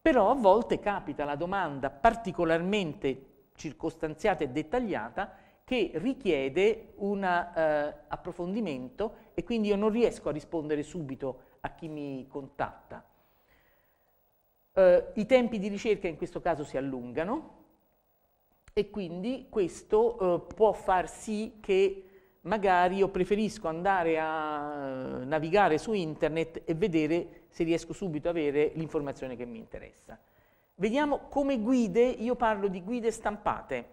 Però a volte capita la domanda particolarmente circostanziata e dettagliata che richiede un eh, approfondimento e quindi io non riesco a rispondere subito a chi mi contatta. Eh, I tempi di ricerca in questo caso si allungano, e quindi questo eh, può far sì che magari io preferisco andare a navigare su internet e vedere se riesco subito ad avere l'informazione che mi interessa. Vediamo come guide, io parlo di guide stampate,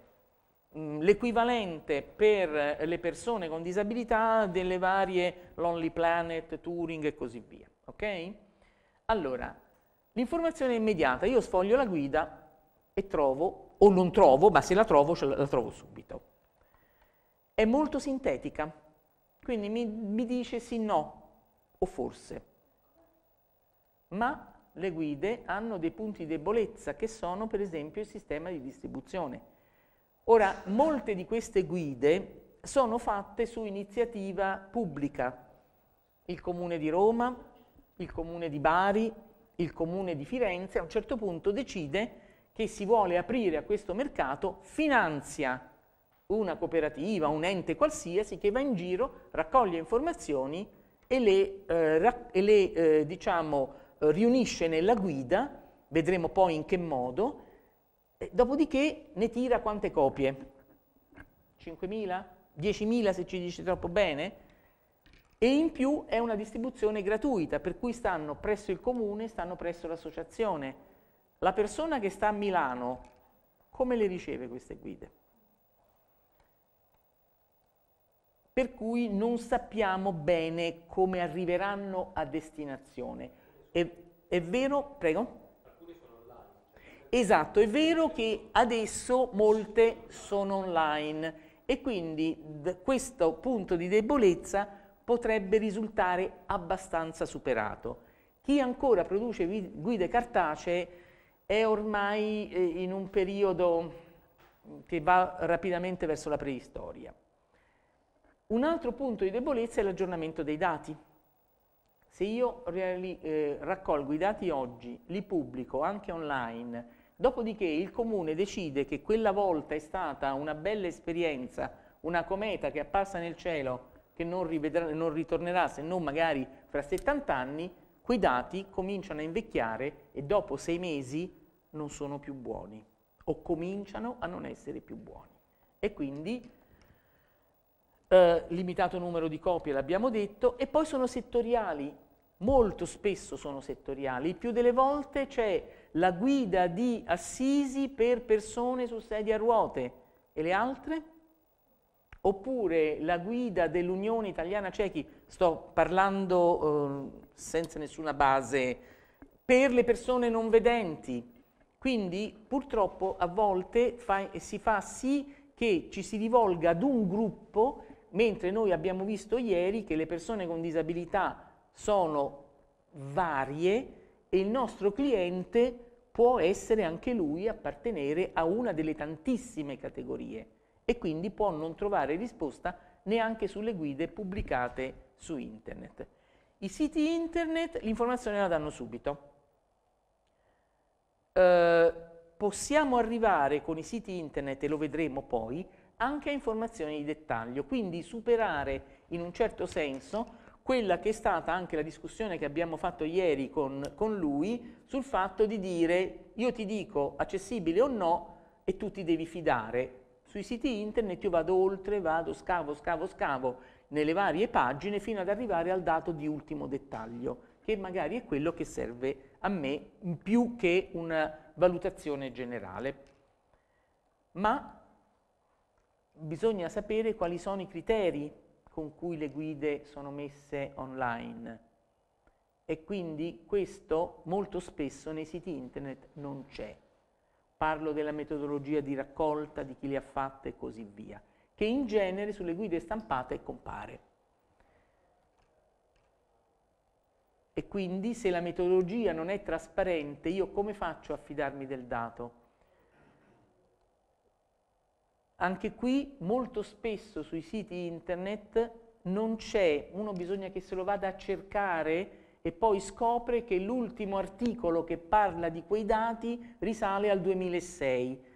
mm, l'equivalente per le persone con disabilità delle varie Lonely Planet, Turing e così via. Ok? Allora, l'informazione immediata, io sfoglio la guida e trovo o non trovo, ma se la trovo, ce la trovo subito. È molto sintetica, quindi mi, mi dice sì, no o forse. Ma le guide hanno dei punti di debolezza che sono per esempio il sistema di distribuzione. Ora, molte di queste guide sono fatte su iniziativa pubblica, il Comune di Roma, il Comune di Bari, il Comune di Firenze a un certo punto decide che si vuole aprire a questo mercato finanzia una cooperativa, un ente qualsiasi che va in giro, raccoglie informazioni e le, eh, e le eh, diciamo, riunisce nella guida, vedremo poi in che modo, dopodiché ne tira quante copie? 5.000? 10.000 se ci dice troppo bene? E in più è una distribuzione gratuita, per cui stanno presso il comune, stanno presso l'associazione la persona che sta a Milano, come le riceve queste guide? Per cui non sappiamo bene come arriveranno a destinazione. È, è vero? Prego. Cioè- esatto, è vero che adesso molte sono online e quindi questo punto di debolezza potrebbe risultare abbastanza superato. Chi ancora produce guide cartacee è ormai eh, in un periodo che va rapidamente verso la preistoria. Un altro punto di debolezza è l'aggiornamento dei dati. Se io eh, raccolgo i dati oggi, li pubblico anche online, dopodiché il comune decide che quella volta è stata una bella esperienza, una cometa che è apparsa nel cielo, che non, rivedrà, non ritornerà se non magari fra 70 anni, quei dati cominciano a invecchiare e dopo sei mesi non sono più buoni o cominciano a non essere più buoni. E quindi eh, limitato numero di copie l'abbiamo detto e poi sono settoriali, molto spesso sono settoriali, più delle volte c'è la guida di assisi per persone su sedia a ruote e le altre? Oppure la guida dell'Unione Italiana Ciechi, sto parlando eh, senza nessuna base, per le persone non vedenti, quindi purtroppo a volte fa, eh, si fa sì che ci si rivolga ad un gruppo, mentre noi abbiamo visto ieri che le persone con disabilità sono varie e il nostro cliente può essere anche lui appartenere a una delle tantissime categorie e quindi può non trovare risposta neanche sulle guide pubblicate su internet. I siti internet l'informazione la danno subito. Eh, possiamo arrivare con i siti internet, e lo vedremo poi, anche a informazioni di dettaglio, quindi superare in un certo senso quella che è stata anche la discussione che abbiamo fatto ieri con, con lui sul fatto di dire io ti dico accessibile o no e tu ti devi fidare. Sui siti internet io vado oltre, vado, scavo, scavo, scavo nelle varie pagine fino ad arrivare al dato di ultimo dettaglio, che magari è quello che serve a me più che una valutazione generale. Ma bisogna sapere quali sono i criteri con cui le guide sono messe online e quindi questo molto spesso nei siti internet non c'è. Parlo della metodologia di raccolta, di chi le ha fatte e così via, che in genere sulle guide stampate compare. E quindi se la metodologia non è trasparente, io come faccio a fidarmi del dato? Anche qui molto spesso sui siti internet non c'è, uno bisogna che se lo vada a cercare e poi scopre che l'ultimo articolo che parla di quei dati risale al 2006.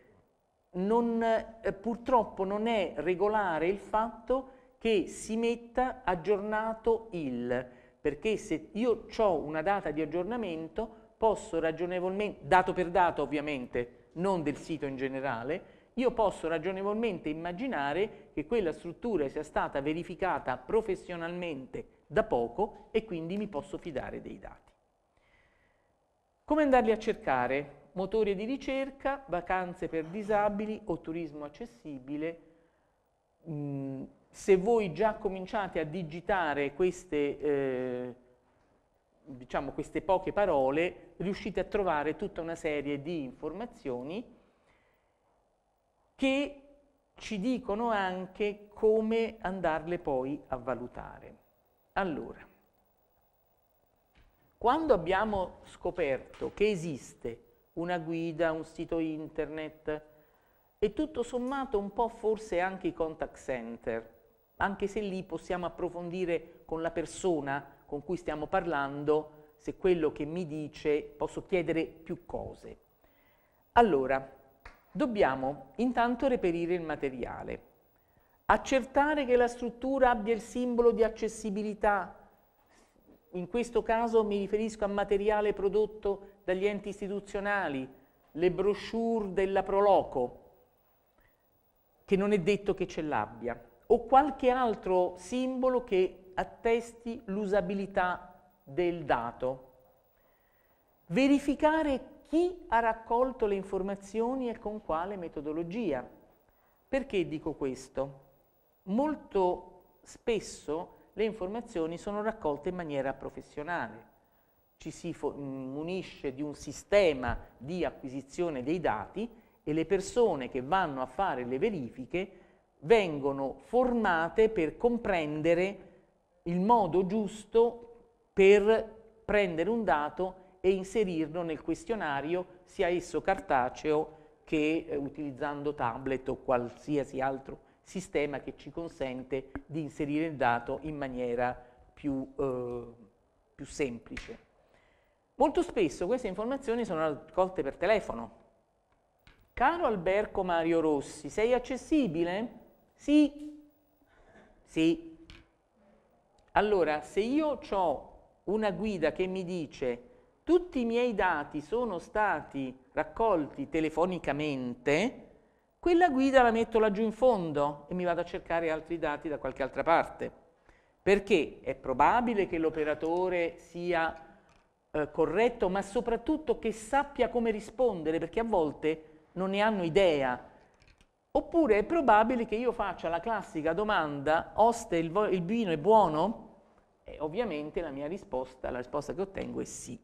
Non, eh, purtroppo non è regolare il fatto che si metta aggiornato il, perché se io ho una data di aggiornamento posso ragionevolmente, dato per dato ovviamente, non del sito in generale, io posso ragionevolmente immaginare che quella struttura sia stata verificata professionalmente da poco e quindi mi posso fidare dei dati. Come andarli a cercare? Motori di ricerca, vacanze per disabili o turismo accessibile, mh, mm, se voi già cominciate a digitare queste, eh, diciamo queste poche parole, riuscite a trovare tutta una serie di informazioni che ci dicono anche come andarle poi a valutare. Allora, quando abbiamo scoperto che esiste una guida, un sito internet e tutto sommato un po' forse anche i contact center, anche se lì possiamo approfondire con la persona con cui stiamo parlando se quello che mi dice posso chiedere più cose. Allora, dobbiamo intanto reperire il materiale, accertare che la struttura abbia il simbolo di accessibilità, in questo caso mi riferisco a materiale prodotto dagli enti istituzionali, le brochure della Proloco, che non è detto che ce l'abbia o qualche altro simbolo che attesti l'usabilità del dato. Verificare chi ha raccolto le informazioni e con quale metodologia. Perché dico questo? Molto spesso le informazioni sono raccolte in maniera professionale. Ci si munisce mm, di un sistema di acquisizione dei dati e le persone che vanno a fare le verifiche vengono formate per comprendere il modo giusto per prendere un dato e inserirlo nel questionario, sia esso cartaceo che eh, utilizzando tablet o qualsiasi altro sistema che ci consente di inserire il dato in maniera più, eh, più semplice. Molto spesso queste informazioni sono raccolte per telefono. Caro Alberto Mario Rossi, sei accessibile? Sì, sì. Allora, se io ho una guida che mi dice tutti i miei dati sono stati raccolti telefonicamente, quella guida la metto laggiù in fondo e mi vado a cercare altri dati da qualche altra parte. Perché è probabile che l'operatore sia eh, corretto, ma soprattutto che sappia come rispondere, perché a volte non ne hanno idea Oppure è probabile che io faccia la classica domanda, oste il, il vino è buono? E ovviamente la mia risposta, la risposta che ottengo è sì.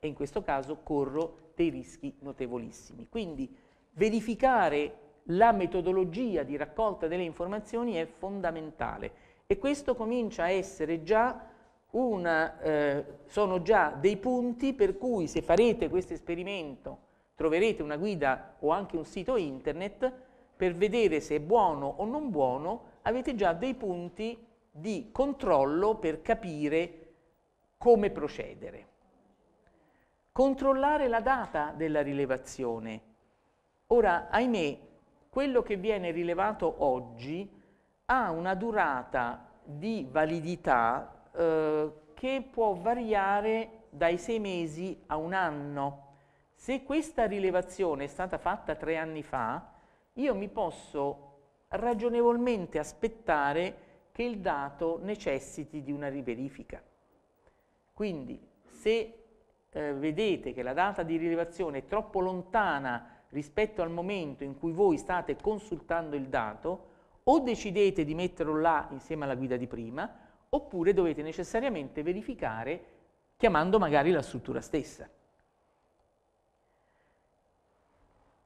E in questo caso corro dei rischi notevolissimi. Quindi verificare la metodologia di raccolta delle informazioni è fondamentale e questo comincia a essere già una, eh, sono già dei punti per cui se farete questo esperimento troverete una guida o anche un sito internet per vedere se è buono o non buono, avete già dei punti di controllo per capire come procedere. Controllare la data della rilevazione. Ora, ahimè, quello che viene rilevato oggi ha una durata di validità eh, che può variare dai sei mesi a un anno. Se questa rilevazione è stata fatta tre anni fa, io mi posso ragionevolmente aspettare che il dato necessiti di una riverifica. Quindi se eh, vedete che la data di rilevazione è troppo lontana rispetto al momento in cui voi state consultando il dato, o decidete di metterlo là insieme alla guida di prima, oppure dovete necessariamente verificare chiamando magari la struttura stessa.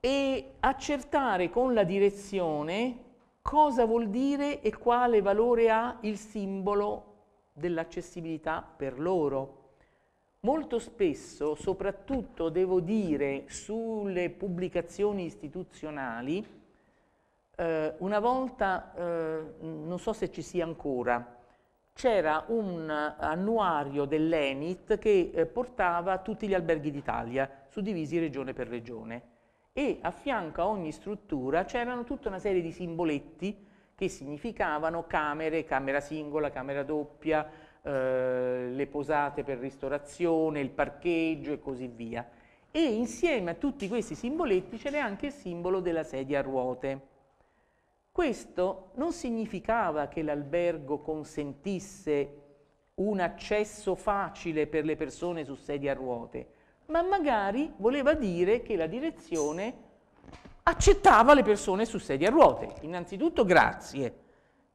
e accertare con la direzione cosa vuol dire e quale valore ha il simbolo dell'accessibilità per loro. Molto spesso, soprattutto devo dire sulle pubblicazioni istituzionali, eh, una volta, eh, non so se ci sia ancora, c'era un annuario dell'ENIT che eh, portava tutti gli alberghi d'Italia, suddivisi regione per regione e a fianco a ogni struttura c'erano tutta una serie di simboletti che significavano camere, camera singola, camera doppia, eh, le posate per ristorazione, il parcheggio e così via. E insieme a tutti questi simboletti c'era anche il simbolo della sedia a ruote. Questo non significava che l'albergo consentisse un accesso facile per le persone su sedia a ruote, ma magari voleva dire che la direzione accettava le persone su sedie a ruote. Innanzitutto grazie,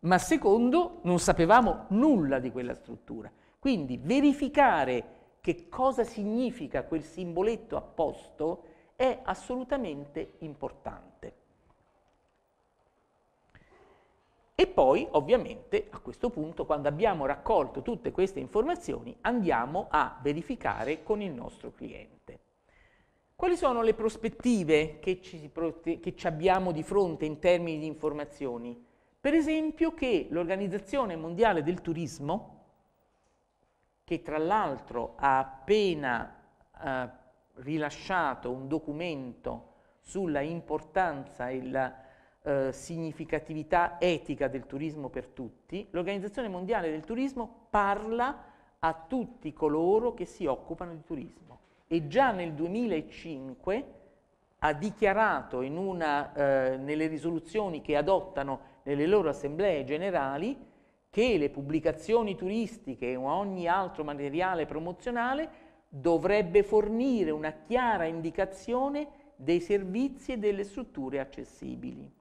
ma secondo non sapevamo nulla di quella struttura. Quindi verificare che cosa significa quel simboletto apposto è assolutamente importante. E poi, ovviamente, a questo punto, quando abbiamo raccolto tutte queste informazioni, andiamo a verificare con il nostro cliente. Quali sono le prospettive che ci, che ci abbiamo di fronte in termini di informazioni? Per esempio che l'Organizzazione Mondiale del Turismo, che tra l'altro ha appena eh, rilasciato un documento sulla importanza e la eh, significatività etica del turismo per tutti, l'Organizzazione Mondiale del Turismo parla a tutti coloro che si occupano di turismo e già nel 2005 ha dichiarato una, eh, nelle risoluzioni che adottano nelle loro assemblee generali che le pubblicazioni turistiche o ogni altro materiale promozionale dovrebbe fornire una chiara indicazione dei servizi e delle strutture accessibili.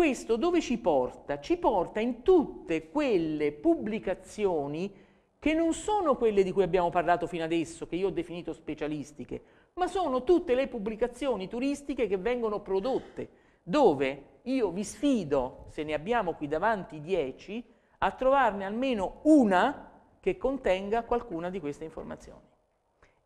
Questo dove ci porta? Ci porta in tutte quelle pubblicazioni che non sono quelle di cui abbiamo parlato fino adesso, che io ho definito specialistiche, ma sono tutte le pubblicazioni turistiche che vengono prodotte, dove io vi sfido, se ne abbiamo qui davanti dieci, a trovarne almeno una che contenga qualcuna di queste informazioni.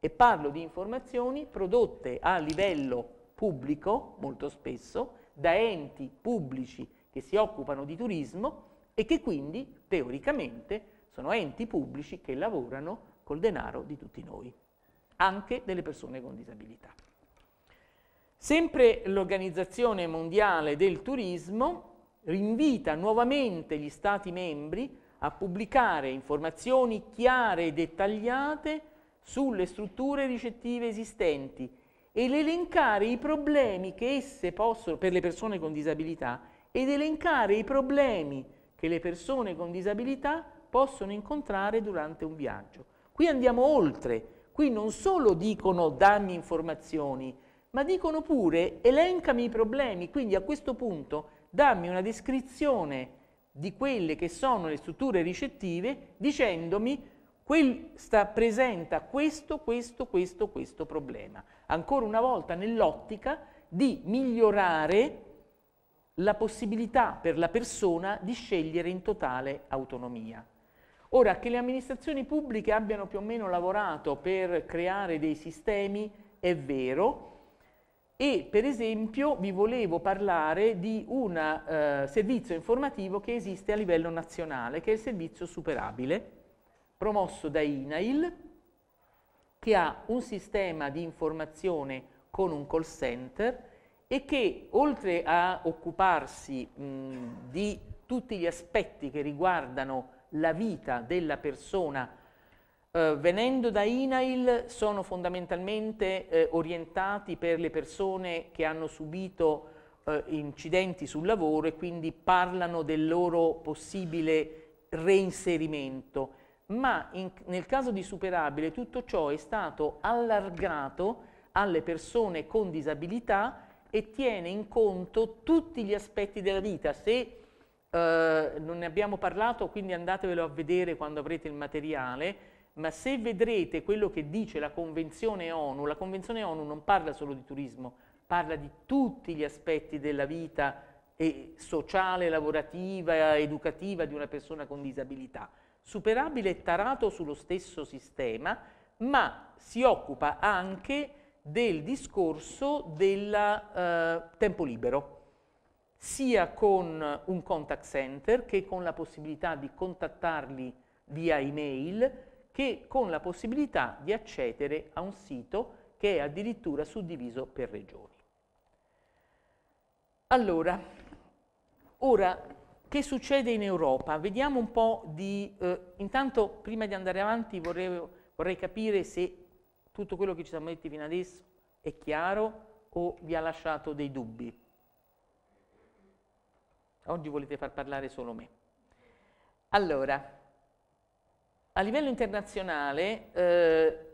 E parlo di informazioni prodotte a livello pubblico, molto spesso, da enti pubblici che si occupano di turismo e che quindi teoricamente sono enti pubblici che lavorano col denaro di tutti noi, anche delle persone con disabilità. Sempre l'Organizzazione Mondiale del Turismo invita nuovamente gli Stati membri a pubblicare informazioni chiare e dettagliate sulle strutture ricettive esistenti ed elencare i problemi che esse possono, per le persone con disabilità, ed elencare i problemi che le persone con disabilità possono incontrare durante un viaggio. Qui andiamo oltre, qui non solo dicono dammi informazioni, ma dicono pure elencami i problemi, quindi a questo punto dammi una descrizione di quelle che sono le strutture ricettive dicendomi quel presenta questo, questo, questo, questo problema ancora una volta nell'ottica di migliorare la possibilità per la persona di scegliere in totale autonomia. Ora, che le amministrazioni pubbliche abbiano più o meno lavorato per creare dei sistemi è vero e per esempio vi volevo parlare di un eh, servizio informativo che esiste a livello nazionale, che è il servizio superabile, promosso da INAIL che ha un sistema di informazione con un call center e che oltre a occuparsi mh, di tutti gli aspetti che riguardano la vita della persona, eh, venendo da INAIL sono fondamentalmente eh, orientati per le persone che hanno subito eh, incidenti sul lavoro e quindi parlano del loro possibile reinserimento ma in, nel caso di superabile tutto ciò è stato allargato alle persone con disabilità e tiene in conto tutti gli aspetti della vita. Se eh, non ne abbiamo parlato, quindi andatevelo a vedere quando avrete il materiale, ma se vedrete quello che dice la Convenzione ONU, la Convenzione ONU non parla solo di turismo, parla di tutti gli aspetti della vita e sociale, lavorativa, educativa di una persona con disabilità superabile e tarato sullo stesso sistema, ma si occupa anche del discorso del eh, tempo libero, sia con un contact center che con la possibilità di contattarli via email, che con la possibilità di accedere a un sito che è addirittura suddiviso per regioni. Allora, ora che succede in Europa? Vediamo un po' di... Eh, intanto, prima di andare avanti, vorrei, vorrei capire se tutto quello che ci siamo detti fino adesso è chiaro o vi ha lasciato dei dubbi. Oggi volete far parlare solo me. Allora, a livello internazionale, eh,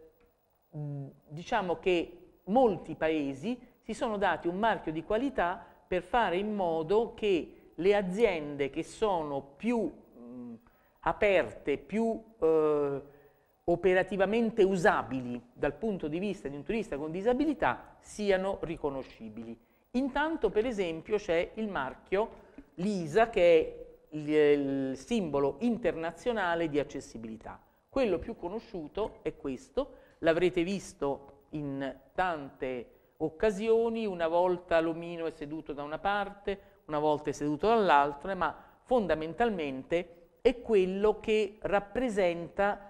diciamo che molti paesi si sono dati un marchio di qualità per fare in modo che le aziende che sono più mh, aperte, più eh, operativamente usabili dal punto di vista di un turista con disabilità siano riconoscibili. Intanto per esempio c'è il marchio LISA che è il, il simbolo internazionale di accessibilità. Quello più conosciuto è questo, l'avrete visto in tante occasioni, una volta l'omino è seduto da una parte, una volta è seduto dall'altra, ma fondamentalmente è quello che rappresenta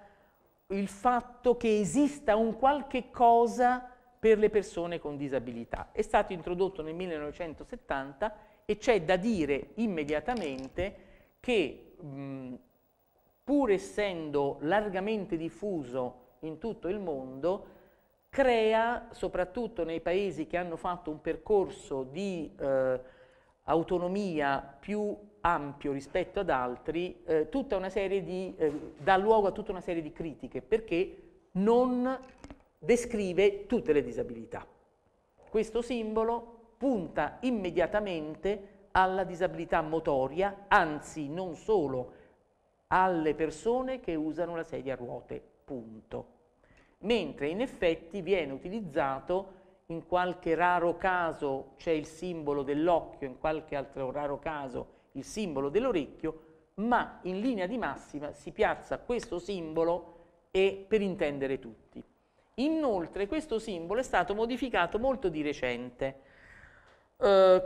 il fatto che esista un qualche cosa per le persone con disabilità. È stato introdotto nel 1970 e c'è da dire immediatamente che mh, pur essendo largamente diffuso in tutto il mondo, crea, soprattutto nei paesi che hanno fatto un percorso di eh, autonomia più ampio rispetto ad altri, eh, di, eh, dà luogo a tutta una serie di critiche perché non descrive tutte le disabilità. Questo simbolo punta immediatamente alla disabilità motoria, anzi non solo, alle persone che usano la sedia a ruote, punto. Mentre in effetti viene utilizzato in qualche raro caso c'è il simbolo dell'occhio, in qualche altro raro caso il simbolo dell'orecchio, ma in linea di massima si piazza questo simbolo e per intendere tutti. Inoltre questo simbolo è stato modificato molto di recente eh,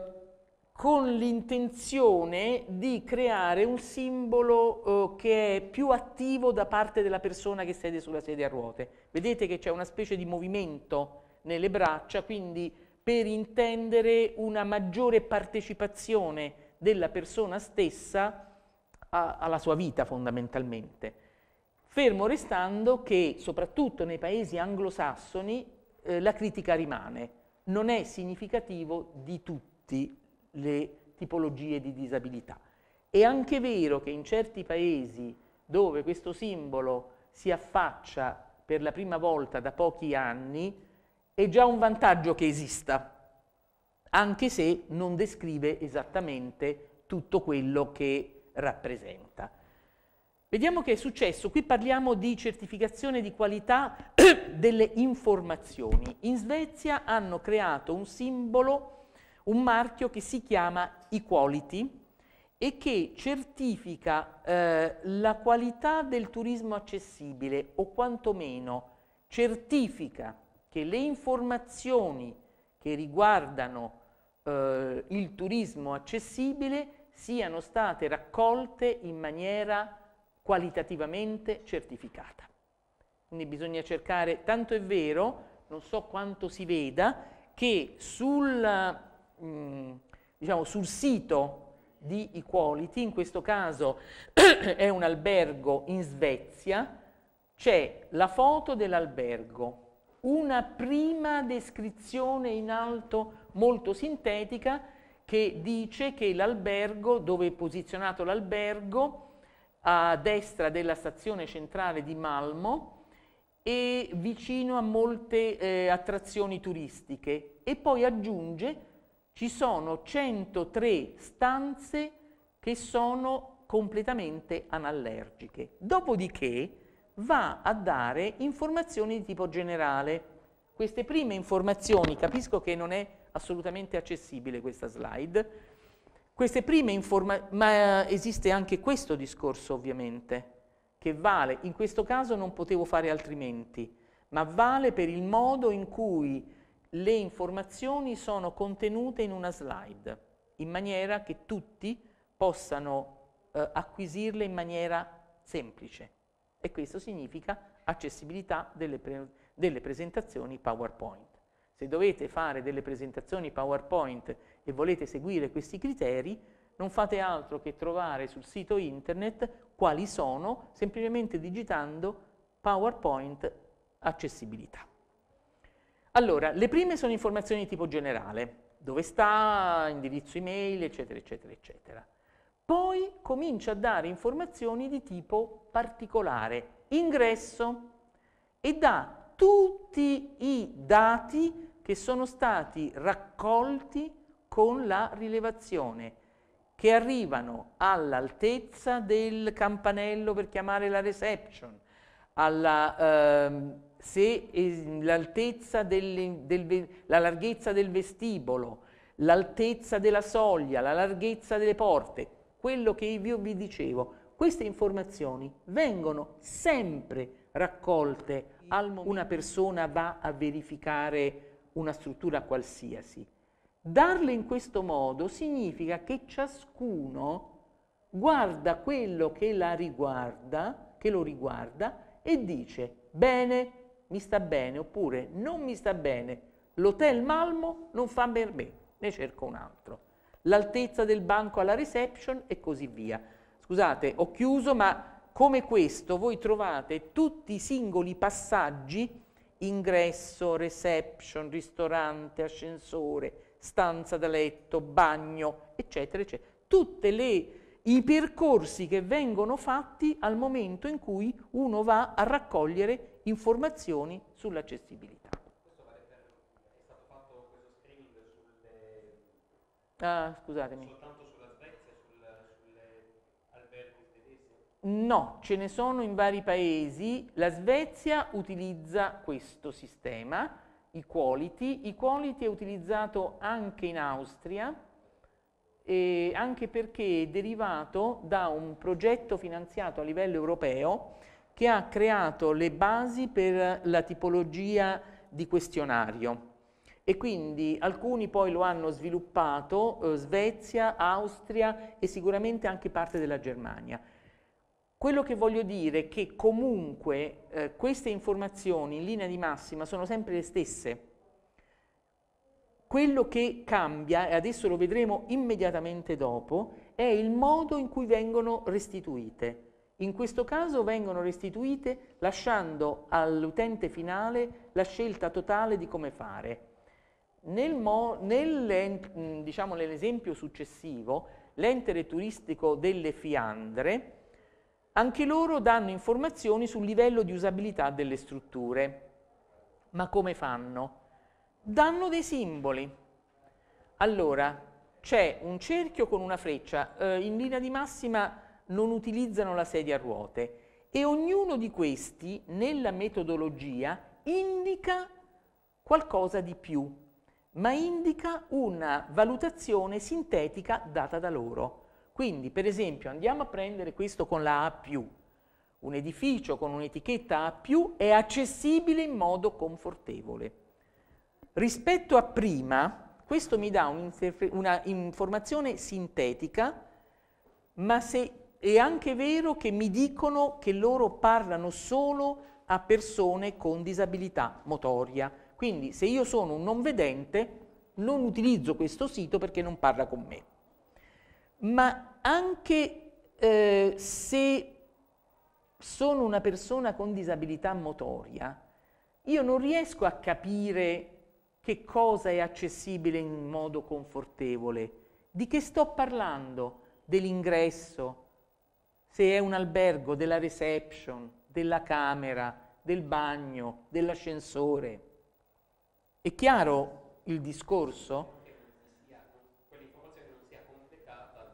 con l'intenzione di creare un simbolo eh, che è più attivo da parte della persona che siede sulla sedia a ruote. Vedete che c'è una specie di movimento nelle braccia, quindi per intendere una maggiore partecipazione della persona stessa a, alla sua vita fondamentalmente. Fermo restando che soprattutto nei paesi anglosassoni eh, la critica rimane, non è significativo di tutte le tipologie di disabilità. È anche vero che in certi paesi dove questo simbolo si affaccia per la prima volta da pochi anni, è già un vantaggio che esista, anche se non descrive esattamente tutto quello che rappresenta. Vediamo che è successo. Qui parliamo di certificazione di qualità delle informazioni. In Svezia hanno creato un simbolo, un marchio che si chiama Equality e che certifica eh, la qualità del turismo accessibile o quantomeno certifica che le informazioni che riguardano eh, il turismo accessibile siano state raccolte in maniera qualitativamente certificata. Quindi bisogna cercare, tanto è vero, non so quanto si veda, che sul, mh, mm, diciamo, sul sito di Equality, in questo caso è un albergo in Svezia, c'è la foto dell'albergo, una prima descrizione in alto molto sintetica che dice che l'albergo, dove è posizionato l'albergo, a destra della stazione centrale di Malmo e vicino a molte eh, attrazioni turistiche e poi aggiunge ci sono 103 stanze che sono completamente anallergiche. Dopodiché va a dare informazioni di tipo generale. Queste prime informazioni, capisco che non è assolutamente accessibile questa slide, queste prime informazioni, ma esiste anche questo discorso ovviamente, che vale, in questo caso non potevo fare altrimenti, ma vale per il modo in cui le informazioni sono contenute in una slide, in maniera che tutti possano eh, acquisirle in maniera semplice e questo significa accessibilità delle, pre delle presentazioni PowerPoint. Se dovete fare delle presentazioni PowerPoint e volete seguire questi criteri, non fate altro che trovare sul sito internet quali sono, semplicemente digitando PowerPoint accessibilità. Allora, le prime sono informazioni di tipo generale, dove sta, indirizzo email, eccetera, eccetera, eccetera. Poi comincia a dare informazioni di tipo particolare, ingresso, e dà tutti i dati che sono stati raccolti con la rilevazione, che arrivano all'altezza del campanello per chiamare la reception, alla, ehm, se, l'altezza del, del, la larghezza del vestibolo, l'altezza della soglia, la larghezza delle porte, quello che io vi dicevo, queste informazioni vengono sempre raccolte al momento una persona va a verificare una struttura qualsiasi. Darle in questo modo significa che ciascuno guarda quello che la riguarda, che lo riguarda e dice bene, mi sta bene oppure non mi sta bene, l'hotel Malmo non fa per me, ne cerco un altro l'altezza del banco alla reception e così via. Scusate, ho chiuso, ma come questo voi trovate tutti i singoli passaggi, ingresso, reception, ristorante, ascensore, stanza da letto, bagno, eccetera, eccetera. Tutti i percorsi che vengono fatti al momento in cui uno va a raccogliere informazioni sull'accessibilità. Ah, scusatemi. Soltanto sulla Svezia, sulle alberghi svedesi? No, ce ne sono in vari paesi. La Svezia utilizza questo sistema, i quality. I quality è utilizzato anche in Austria, anche perché è derivato da un progetto finanziato a livello europeo che ha creato le basi per la tipologia di questionario e quindi alcuni poi lo hanno sviluppato, eh, Svezia, Austria e sicuramente anche parte della Germania. Quello che voglio dire è che comunque eh, queste informazioni in linea di massima sono sempre le stesse. Quello che cambia, e adesso lo vedremo immediatamente dopo, è il modo in cui vengono restituite. In questo caso vengono restituite lasciando all'utente finale la scelta totale di come fare. Nel nel, diciamo, nell'esempio successivo, l'entere turistico delle Fiandre, anche loro danno informazioni sul livello di usabilità delle strutture. Ma come fanno? Danno dei simboli. Allora, c'è un cerchio con una freccia, eh, in linea di massima non utilizzano la sedia a ruote e ognuno di questi nella metodologia indica qualcosa di più, ma indica una valutazione sintetica data da loro. Quindi, per esempio, andiamo a prendere questo con la A+. Un edificio con un'etichetta A+, è accessibile in modo confortevole. Rispetto a prima, questo mi dà un'informazione sintetica, ma è anche vero che mi dicono che loro parlano solo a persone con disabilità motoria, quindi se io sono un non vedente non utilizzo questo sito perché non parla con me. Ma anche eh, se sono una persona con disabilità motoria, io non riesco a capire che cosa è accessibile in modo confortevole, di che sto parlando, dell'ingresso, se è un albergo, della reception, della camera, del bagno, dell'ascensore. È chiaro il discorso?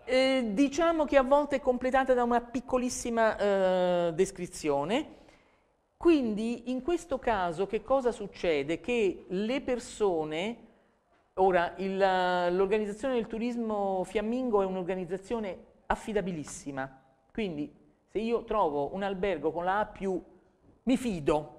Eh, diciamo che a volte è completata da una piccolissima eh, descrizione. Quindi in questo caso che cosa succede? Che le persone, ora l'organizzazione del turismo fiammingo è un'organizzazione affidabilissima, quindi se io trovo un albergo con la A mi fido,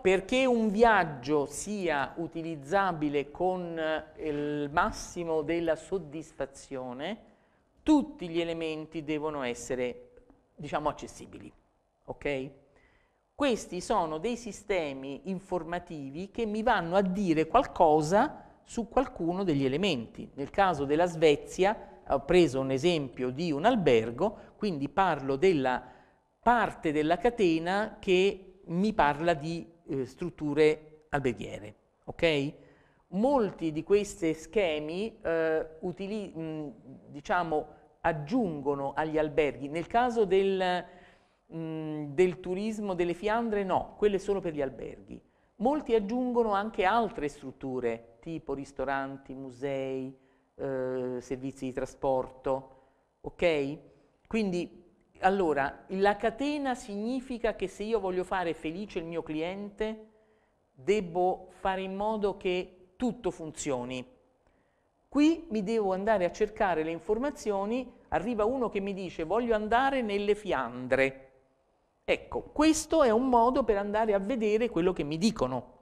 perché un viaggio sia utilizzabile con eh, il massimo della soddisfazione, tutti gli elementi devono essere, diciamo, accessibili. Okay? Questi sono dei sistemi informativi che mi vanno a dire qualcosa su qualcuno degli elementi. Nel caso della Svezia ho preso un esempio di un albergo, quindi parlo della parte della catena che mi parla di eh, strutture alberghiere. Okay? Molti di questi schemi eh, utili, mh, diciamo, aggiungono agli alberghi, nel caso del, mh, del turismo delle Fiandre no, quelle sono per gli alberghi. Molti aggiungono anche altre strutture, tipo ristoranti, musei, eh, servizi di trasporto, ok? Quindi allora, la catena significa che se io voglio fare felice il mio cliente, devo fare in modo che tutto funzioni. Qui mi devo andare a cercare le informazioni, arriva uno che mi dice voglio andare nelle Fiandre. Ecco, questo è un modo per andare a vedere quello che mi dicono.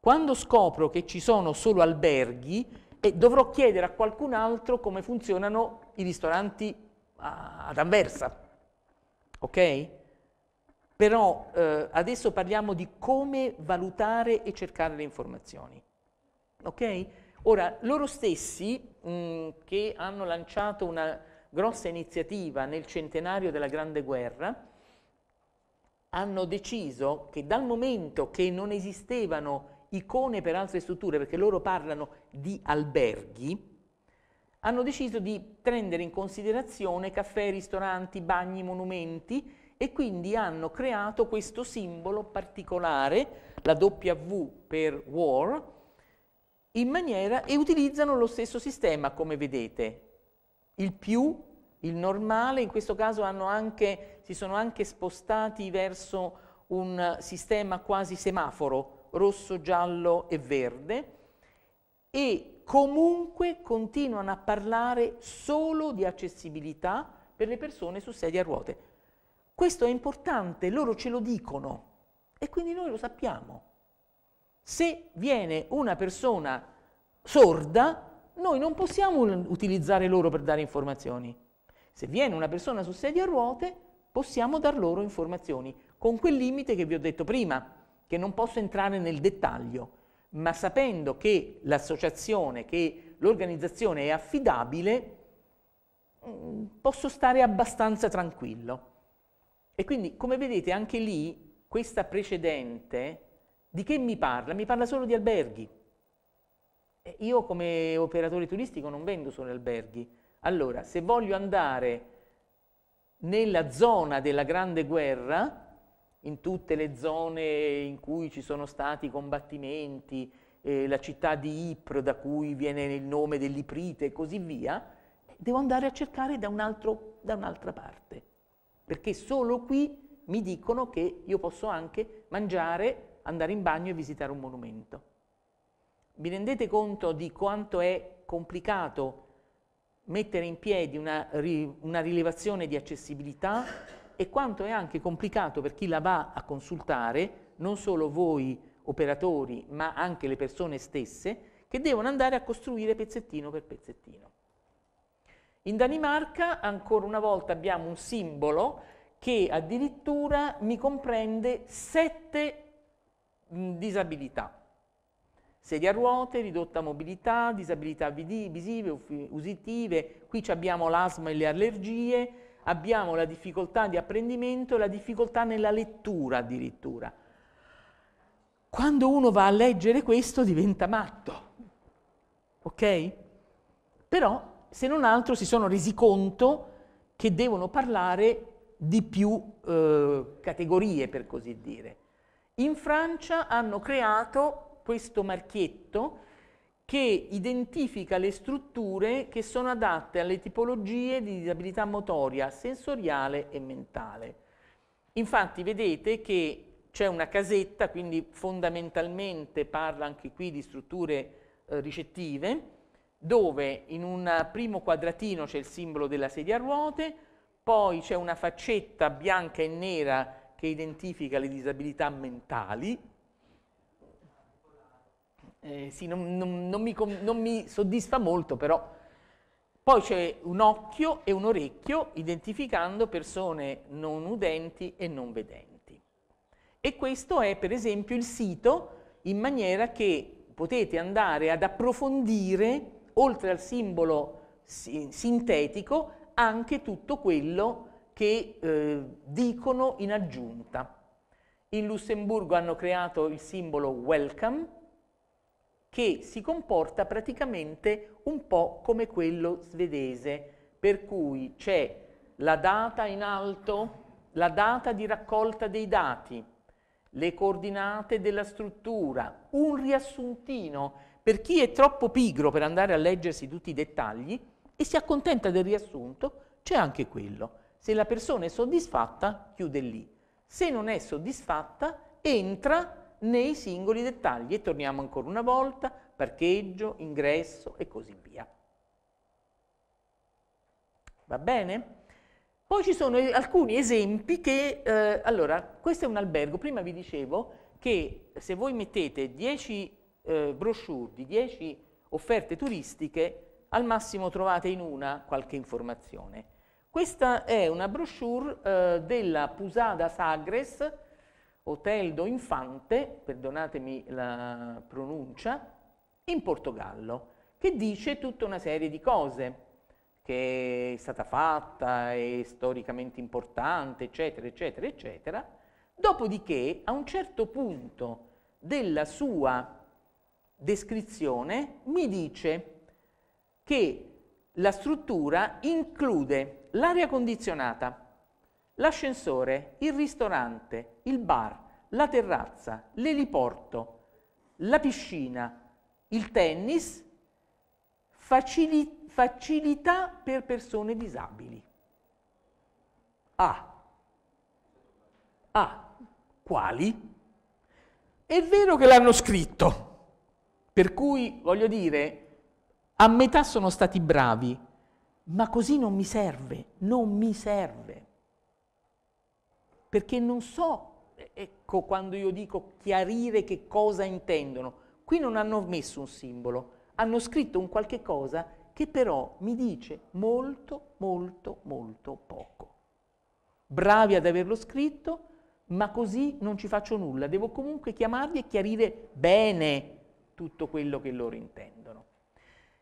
Quando scopro che ci sono solo alberghi, e eh, dovrò chiedere a qualcun altro come funzionano i ristoranti ah, ad Anversa ok? Però eh, adesso parliamo di come valutare e cercare le informazioni, ok? Ora, loro stessi mh, mm, che hanno lanciato una grossa iniziativa nel centenario della Grande Guerra, hanno deciso che dal momento che non esistevano icone per altre strutture, perché loro parlano di alberghi, hanno deciso di prendere in considerazione caffè, ristoranti, bagni, monumenti e quindi hanno creato questo simbolo particolare, la W per war, in maniera, e utilizzano lo stesso sistema come vedete, il più, il normale, in questo caso anche, si sono anche spostati verso un sistema quasi semaforo, rosso, giallo e verde, e comunque continuano a parlare solo di accessibilità per le persone su sedie a ruote. Questo è importante, loro ce lo dicono e quindi noi lo sappiamo. Se viene una persona sorda, noi non possiamo utilizzare loro per dare informazioni. Se viene una persona su sedie a ruote, possiamo dar loro informazioni, con quel limite che vi ho detto prima, che non posso entrare nel dettaglio, ma sapendo che l'associazione, che l'organizzazione è affidabile, mm, posso stare abbastanza tranquillo. E quindi, come vedete, anche lì questa precedente di che mi parla? Mi parla solo di alberghi. Io come operatore turistico non vendo solo alberghi. Allora, se voglio andare nella zona della Grande Guerra, in tutte le zone in cui ci sono stati combattimenti, eh, la città di Ypres da cui viene il nome dell'Iprite e così via, devo andare a cercare da, un un'altra parte, perché solo qui mi dicono che io posso anche mangiare, andare in bagno e visitare un monumento. Vi rendete conto di quanto è complicato mettere in piedi una, una rilevazione di accessibilità e quanto è anche complicato per chi la va a consultare, non solo voi operatori, ma anche le persone stesse, che devono andare a costruire pezzettino per pezzettino. In Danimarca ancora una volta abbiamo un simbolo che addirittura mi comprende sette mh, disabilità. Sedia a ruote, ridotta mobilità, disabilità visive, usitive, qui abbiamo l'asma e le allergie, abbiamo la difficoltà di apprendimento e la difficoltà nella lettura addirittura. Quando uno va a leggere questo diventa matto, ok? Però se non altro si sono resi conto che devono parlare di più eh, categorie, per così dire. In Francia hanno creato questo marchietto che identifica le strutture che sono adatte alle tipologie di disabilità motoria, sensoriale e mentale. Infatti vedete che c'è una casetta, quindi fondamentalmente parla anche qui di strutture eh, ricettive, dove in un primo quadratino c'è il simbolo della sedia a ruote, poi c'è una faccetta bianca e nera che identifica le disabilità mentali, eh, sì, non, non, non, mi, non mi soddisfa molto, però poi c'è un occhio e un orecchio identificando persone non udenti e non vedenti. E questo è per esempio il sito in maniera che potete andare ad approfondire, oltre al simbolo sintetico, anche tutto quello che eh, dicono in aggiunta. In Lussemburgo hanno creato il simbolo welcome, che si comporta praticamente un po' come quello svedese, per cui c'è la data in alto, la data di raccolta dei dati, le coordinate della struttura, un riassuntino per chi è troppo pigro per andare a leggersi tutti i dettagli e si accontenta del riassunto, c'è anche quello. Se la persona è soddisfatta, chiude lì. Se non è soddisfatta, entra nei singoli dettagli e torniamo ancora una volta, parcheggio, ingresso e così via. Va bene? Poi ci sono alcuni esempi che, eh, allora, questo è un albergo, prima vi dicevo che se voi mettete 10 eh, brochure di 10 offerte turistiche, al massimo trovate in una qualche informazione. Questa è una brochure eh, della Pusada Sagres, Oteldo Infante, perdonatemi la pronuncia, in Portogallo, che dice tutta una serie di cose che è stata fatta, è storicamente importante, eccetera, eccetera, eccetera. Dopodiché, a un certo punto della sua descrizione, mi dice che la struttura include l'aria condizionata, l'ascensore, il ristorante, il bar, la terrazza, l'eliporto, la piscina, il tennis, facili facilità per persone disabili. A. A. Quali? È vero che l'hanno scritto, per cui voglio dire, a metà sono stati bravi, ma così non mi serve, non mi serve perché non so, ecco quando io dico chiarire che cosa intendono, qui non hanno messo un simbolo, hanno scritto un qualche cosa che però mi dice molto, molto, molto poco. Bravi ad averlo scritto, ma così non ci faccio nulla, devo comunque chiamarli e chiarire bene tutto quello che loro intendono.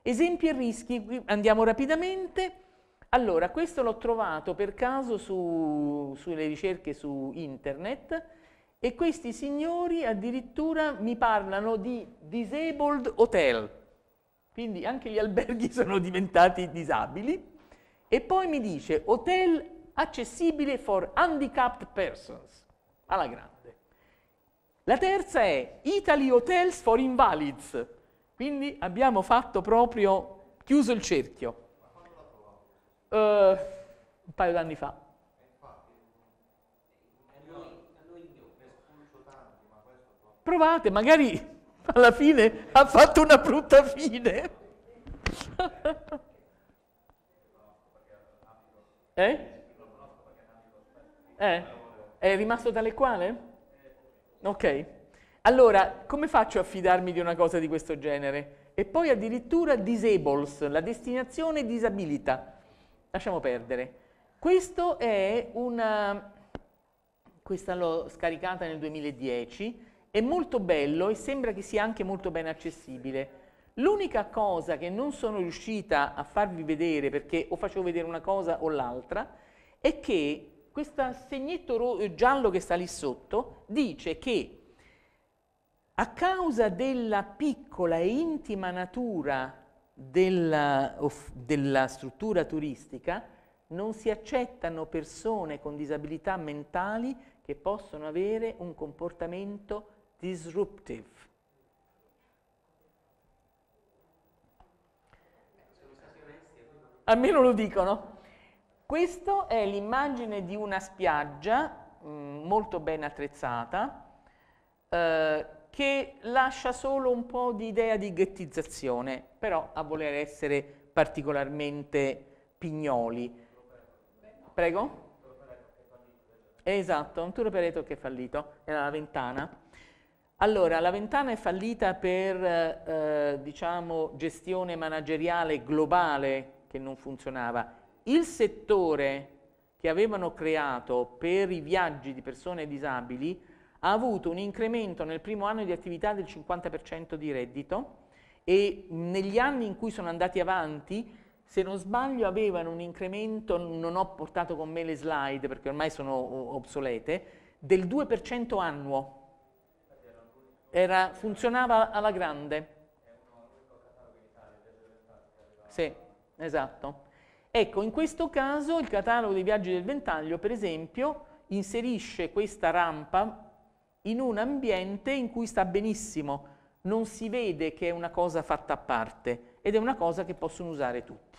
Esempi e rischi, andiamo rapidamente. Allora, questo l'ho trovato per caso su, sulle ricerche su internet e questi signori addirittura mi parlano di disabled hotel, quindi anche gli alberghi sono diventati disabili, e poi mi dice hotel accessibile for handicapped persons, alla grande. La terza è Italy Hotels for Invalids, quindi abbiamo fatto proprio, chiuso il cerchio. Uh, un paio d'anni fa. Provate, magari alla fine ha fatto una brutta fine. eh? Eh? È rimasto tale quale? Ok. Allora, come faccio a fidarmi di una cosa di questo genere? E poi addirittura disables, la destinazione disabilita lasciamo perdere. Questo è una, questa l'ho scaricata nel 2010, è molto bello e sembra che sia anche molto ben accessibile. L'unica cosa che non sono riuscita a farvi vedere, perché o facevo vedere una cosa o l'altra, è che questo segnetto giallo che sta lì sotto dice che a causa della piccola e intima natura della, della struttura turistica non si accettano persone con disabilità mentali che possono avere un comportamento disruptive. Almeno lo dicono. Questa è l'immagine di una spiaggia mh, mm, molto ben attrezzata, eh, che lascia solo un po' di idea di ghettizzazione, però a voler essere particolarmente pignoli. Prego? Esatto, un tour operator che è fallito, era la ventana. Allora, la ventana è fallita per, eh, diciamo, gestione manageriale globale che non funzionava. Il settore che avevano creato per i viaggi di persone disabili ha avuto un incremento nel primo anno di attività del 50% di reddito e negli anni in cui sono andati avanti, se non sbaglio avevano un incremento, non ho portato con me le slide perché ormai sono obsolete, del 2% annuo. Era, funzionava alla grande. Sì, esatto. Ecco, in questo caso il catalogo dei viaggi del ventaglio, per esempio, inserisce questa rampa in un ambiente in cui sta benissimo, non si vede che è una cosa fatta a parte ed è una cosa che possono usare tutti.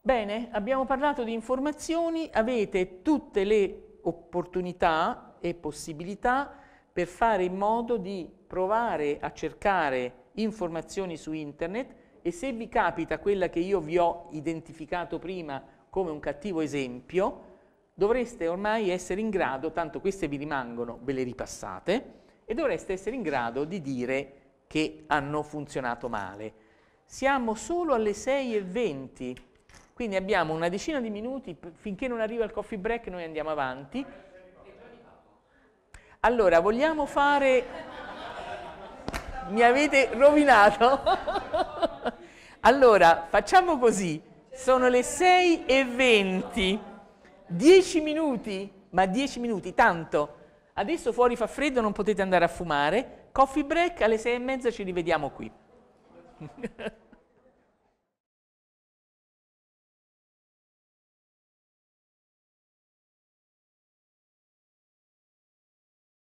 Bene, abbiamo parlato di informazioni, avete tutte le opportunità e possibilità per fare in modo di provare a cercare informazioni su internet e se vi capita quella che io vi ho identificato prima come un cattivo esempio, dovreste ormai essere in grado, tanto queste vi rimangono, ve le ripassate, e dovreste essere in grado di dire che hanno funzionato male. Siamo solo alle 6.20, quindi abbiamo una decina di minuti, finché non arriva il coffee break noi andiamo avanti. Allora, vogliamo fare... Mi avete rovinato? allora, facciamo così, sono le 6.20. 10 minuti, ma 10 minuti, tanto. Adesso fuori fa freddo, non potete andare a fumare. Coffee break alle sei e mezza ci rivediamo qui.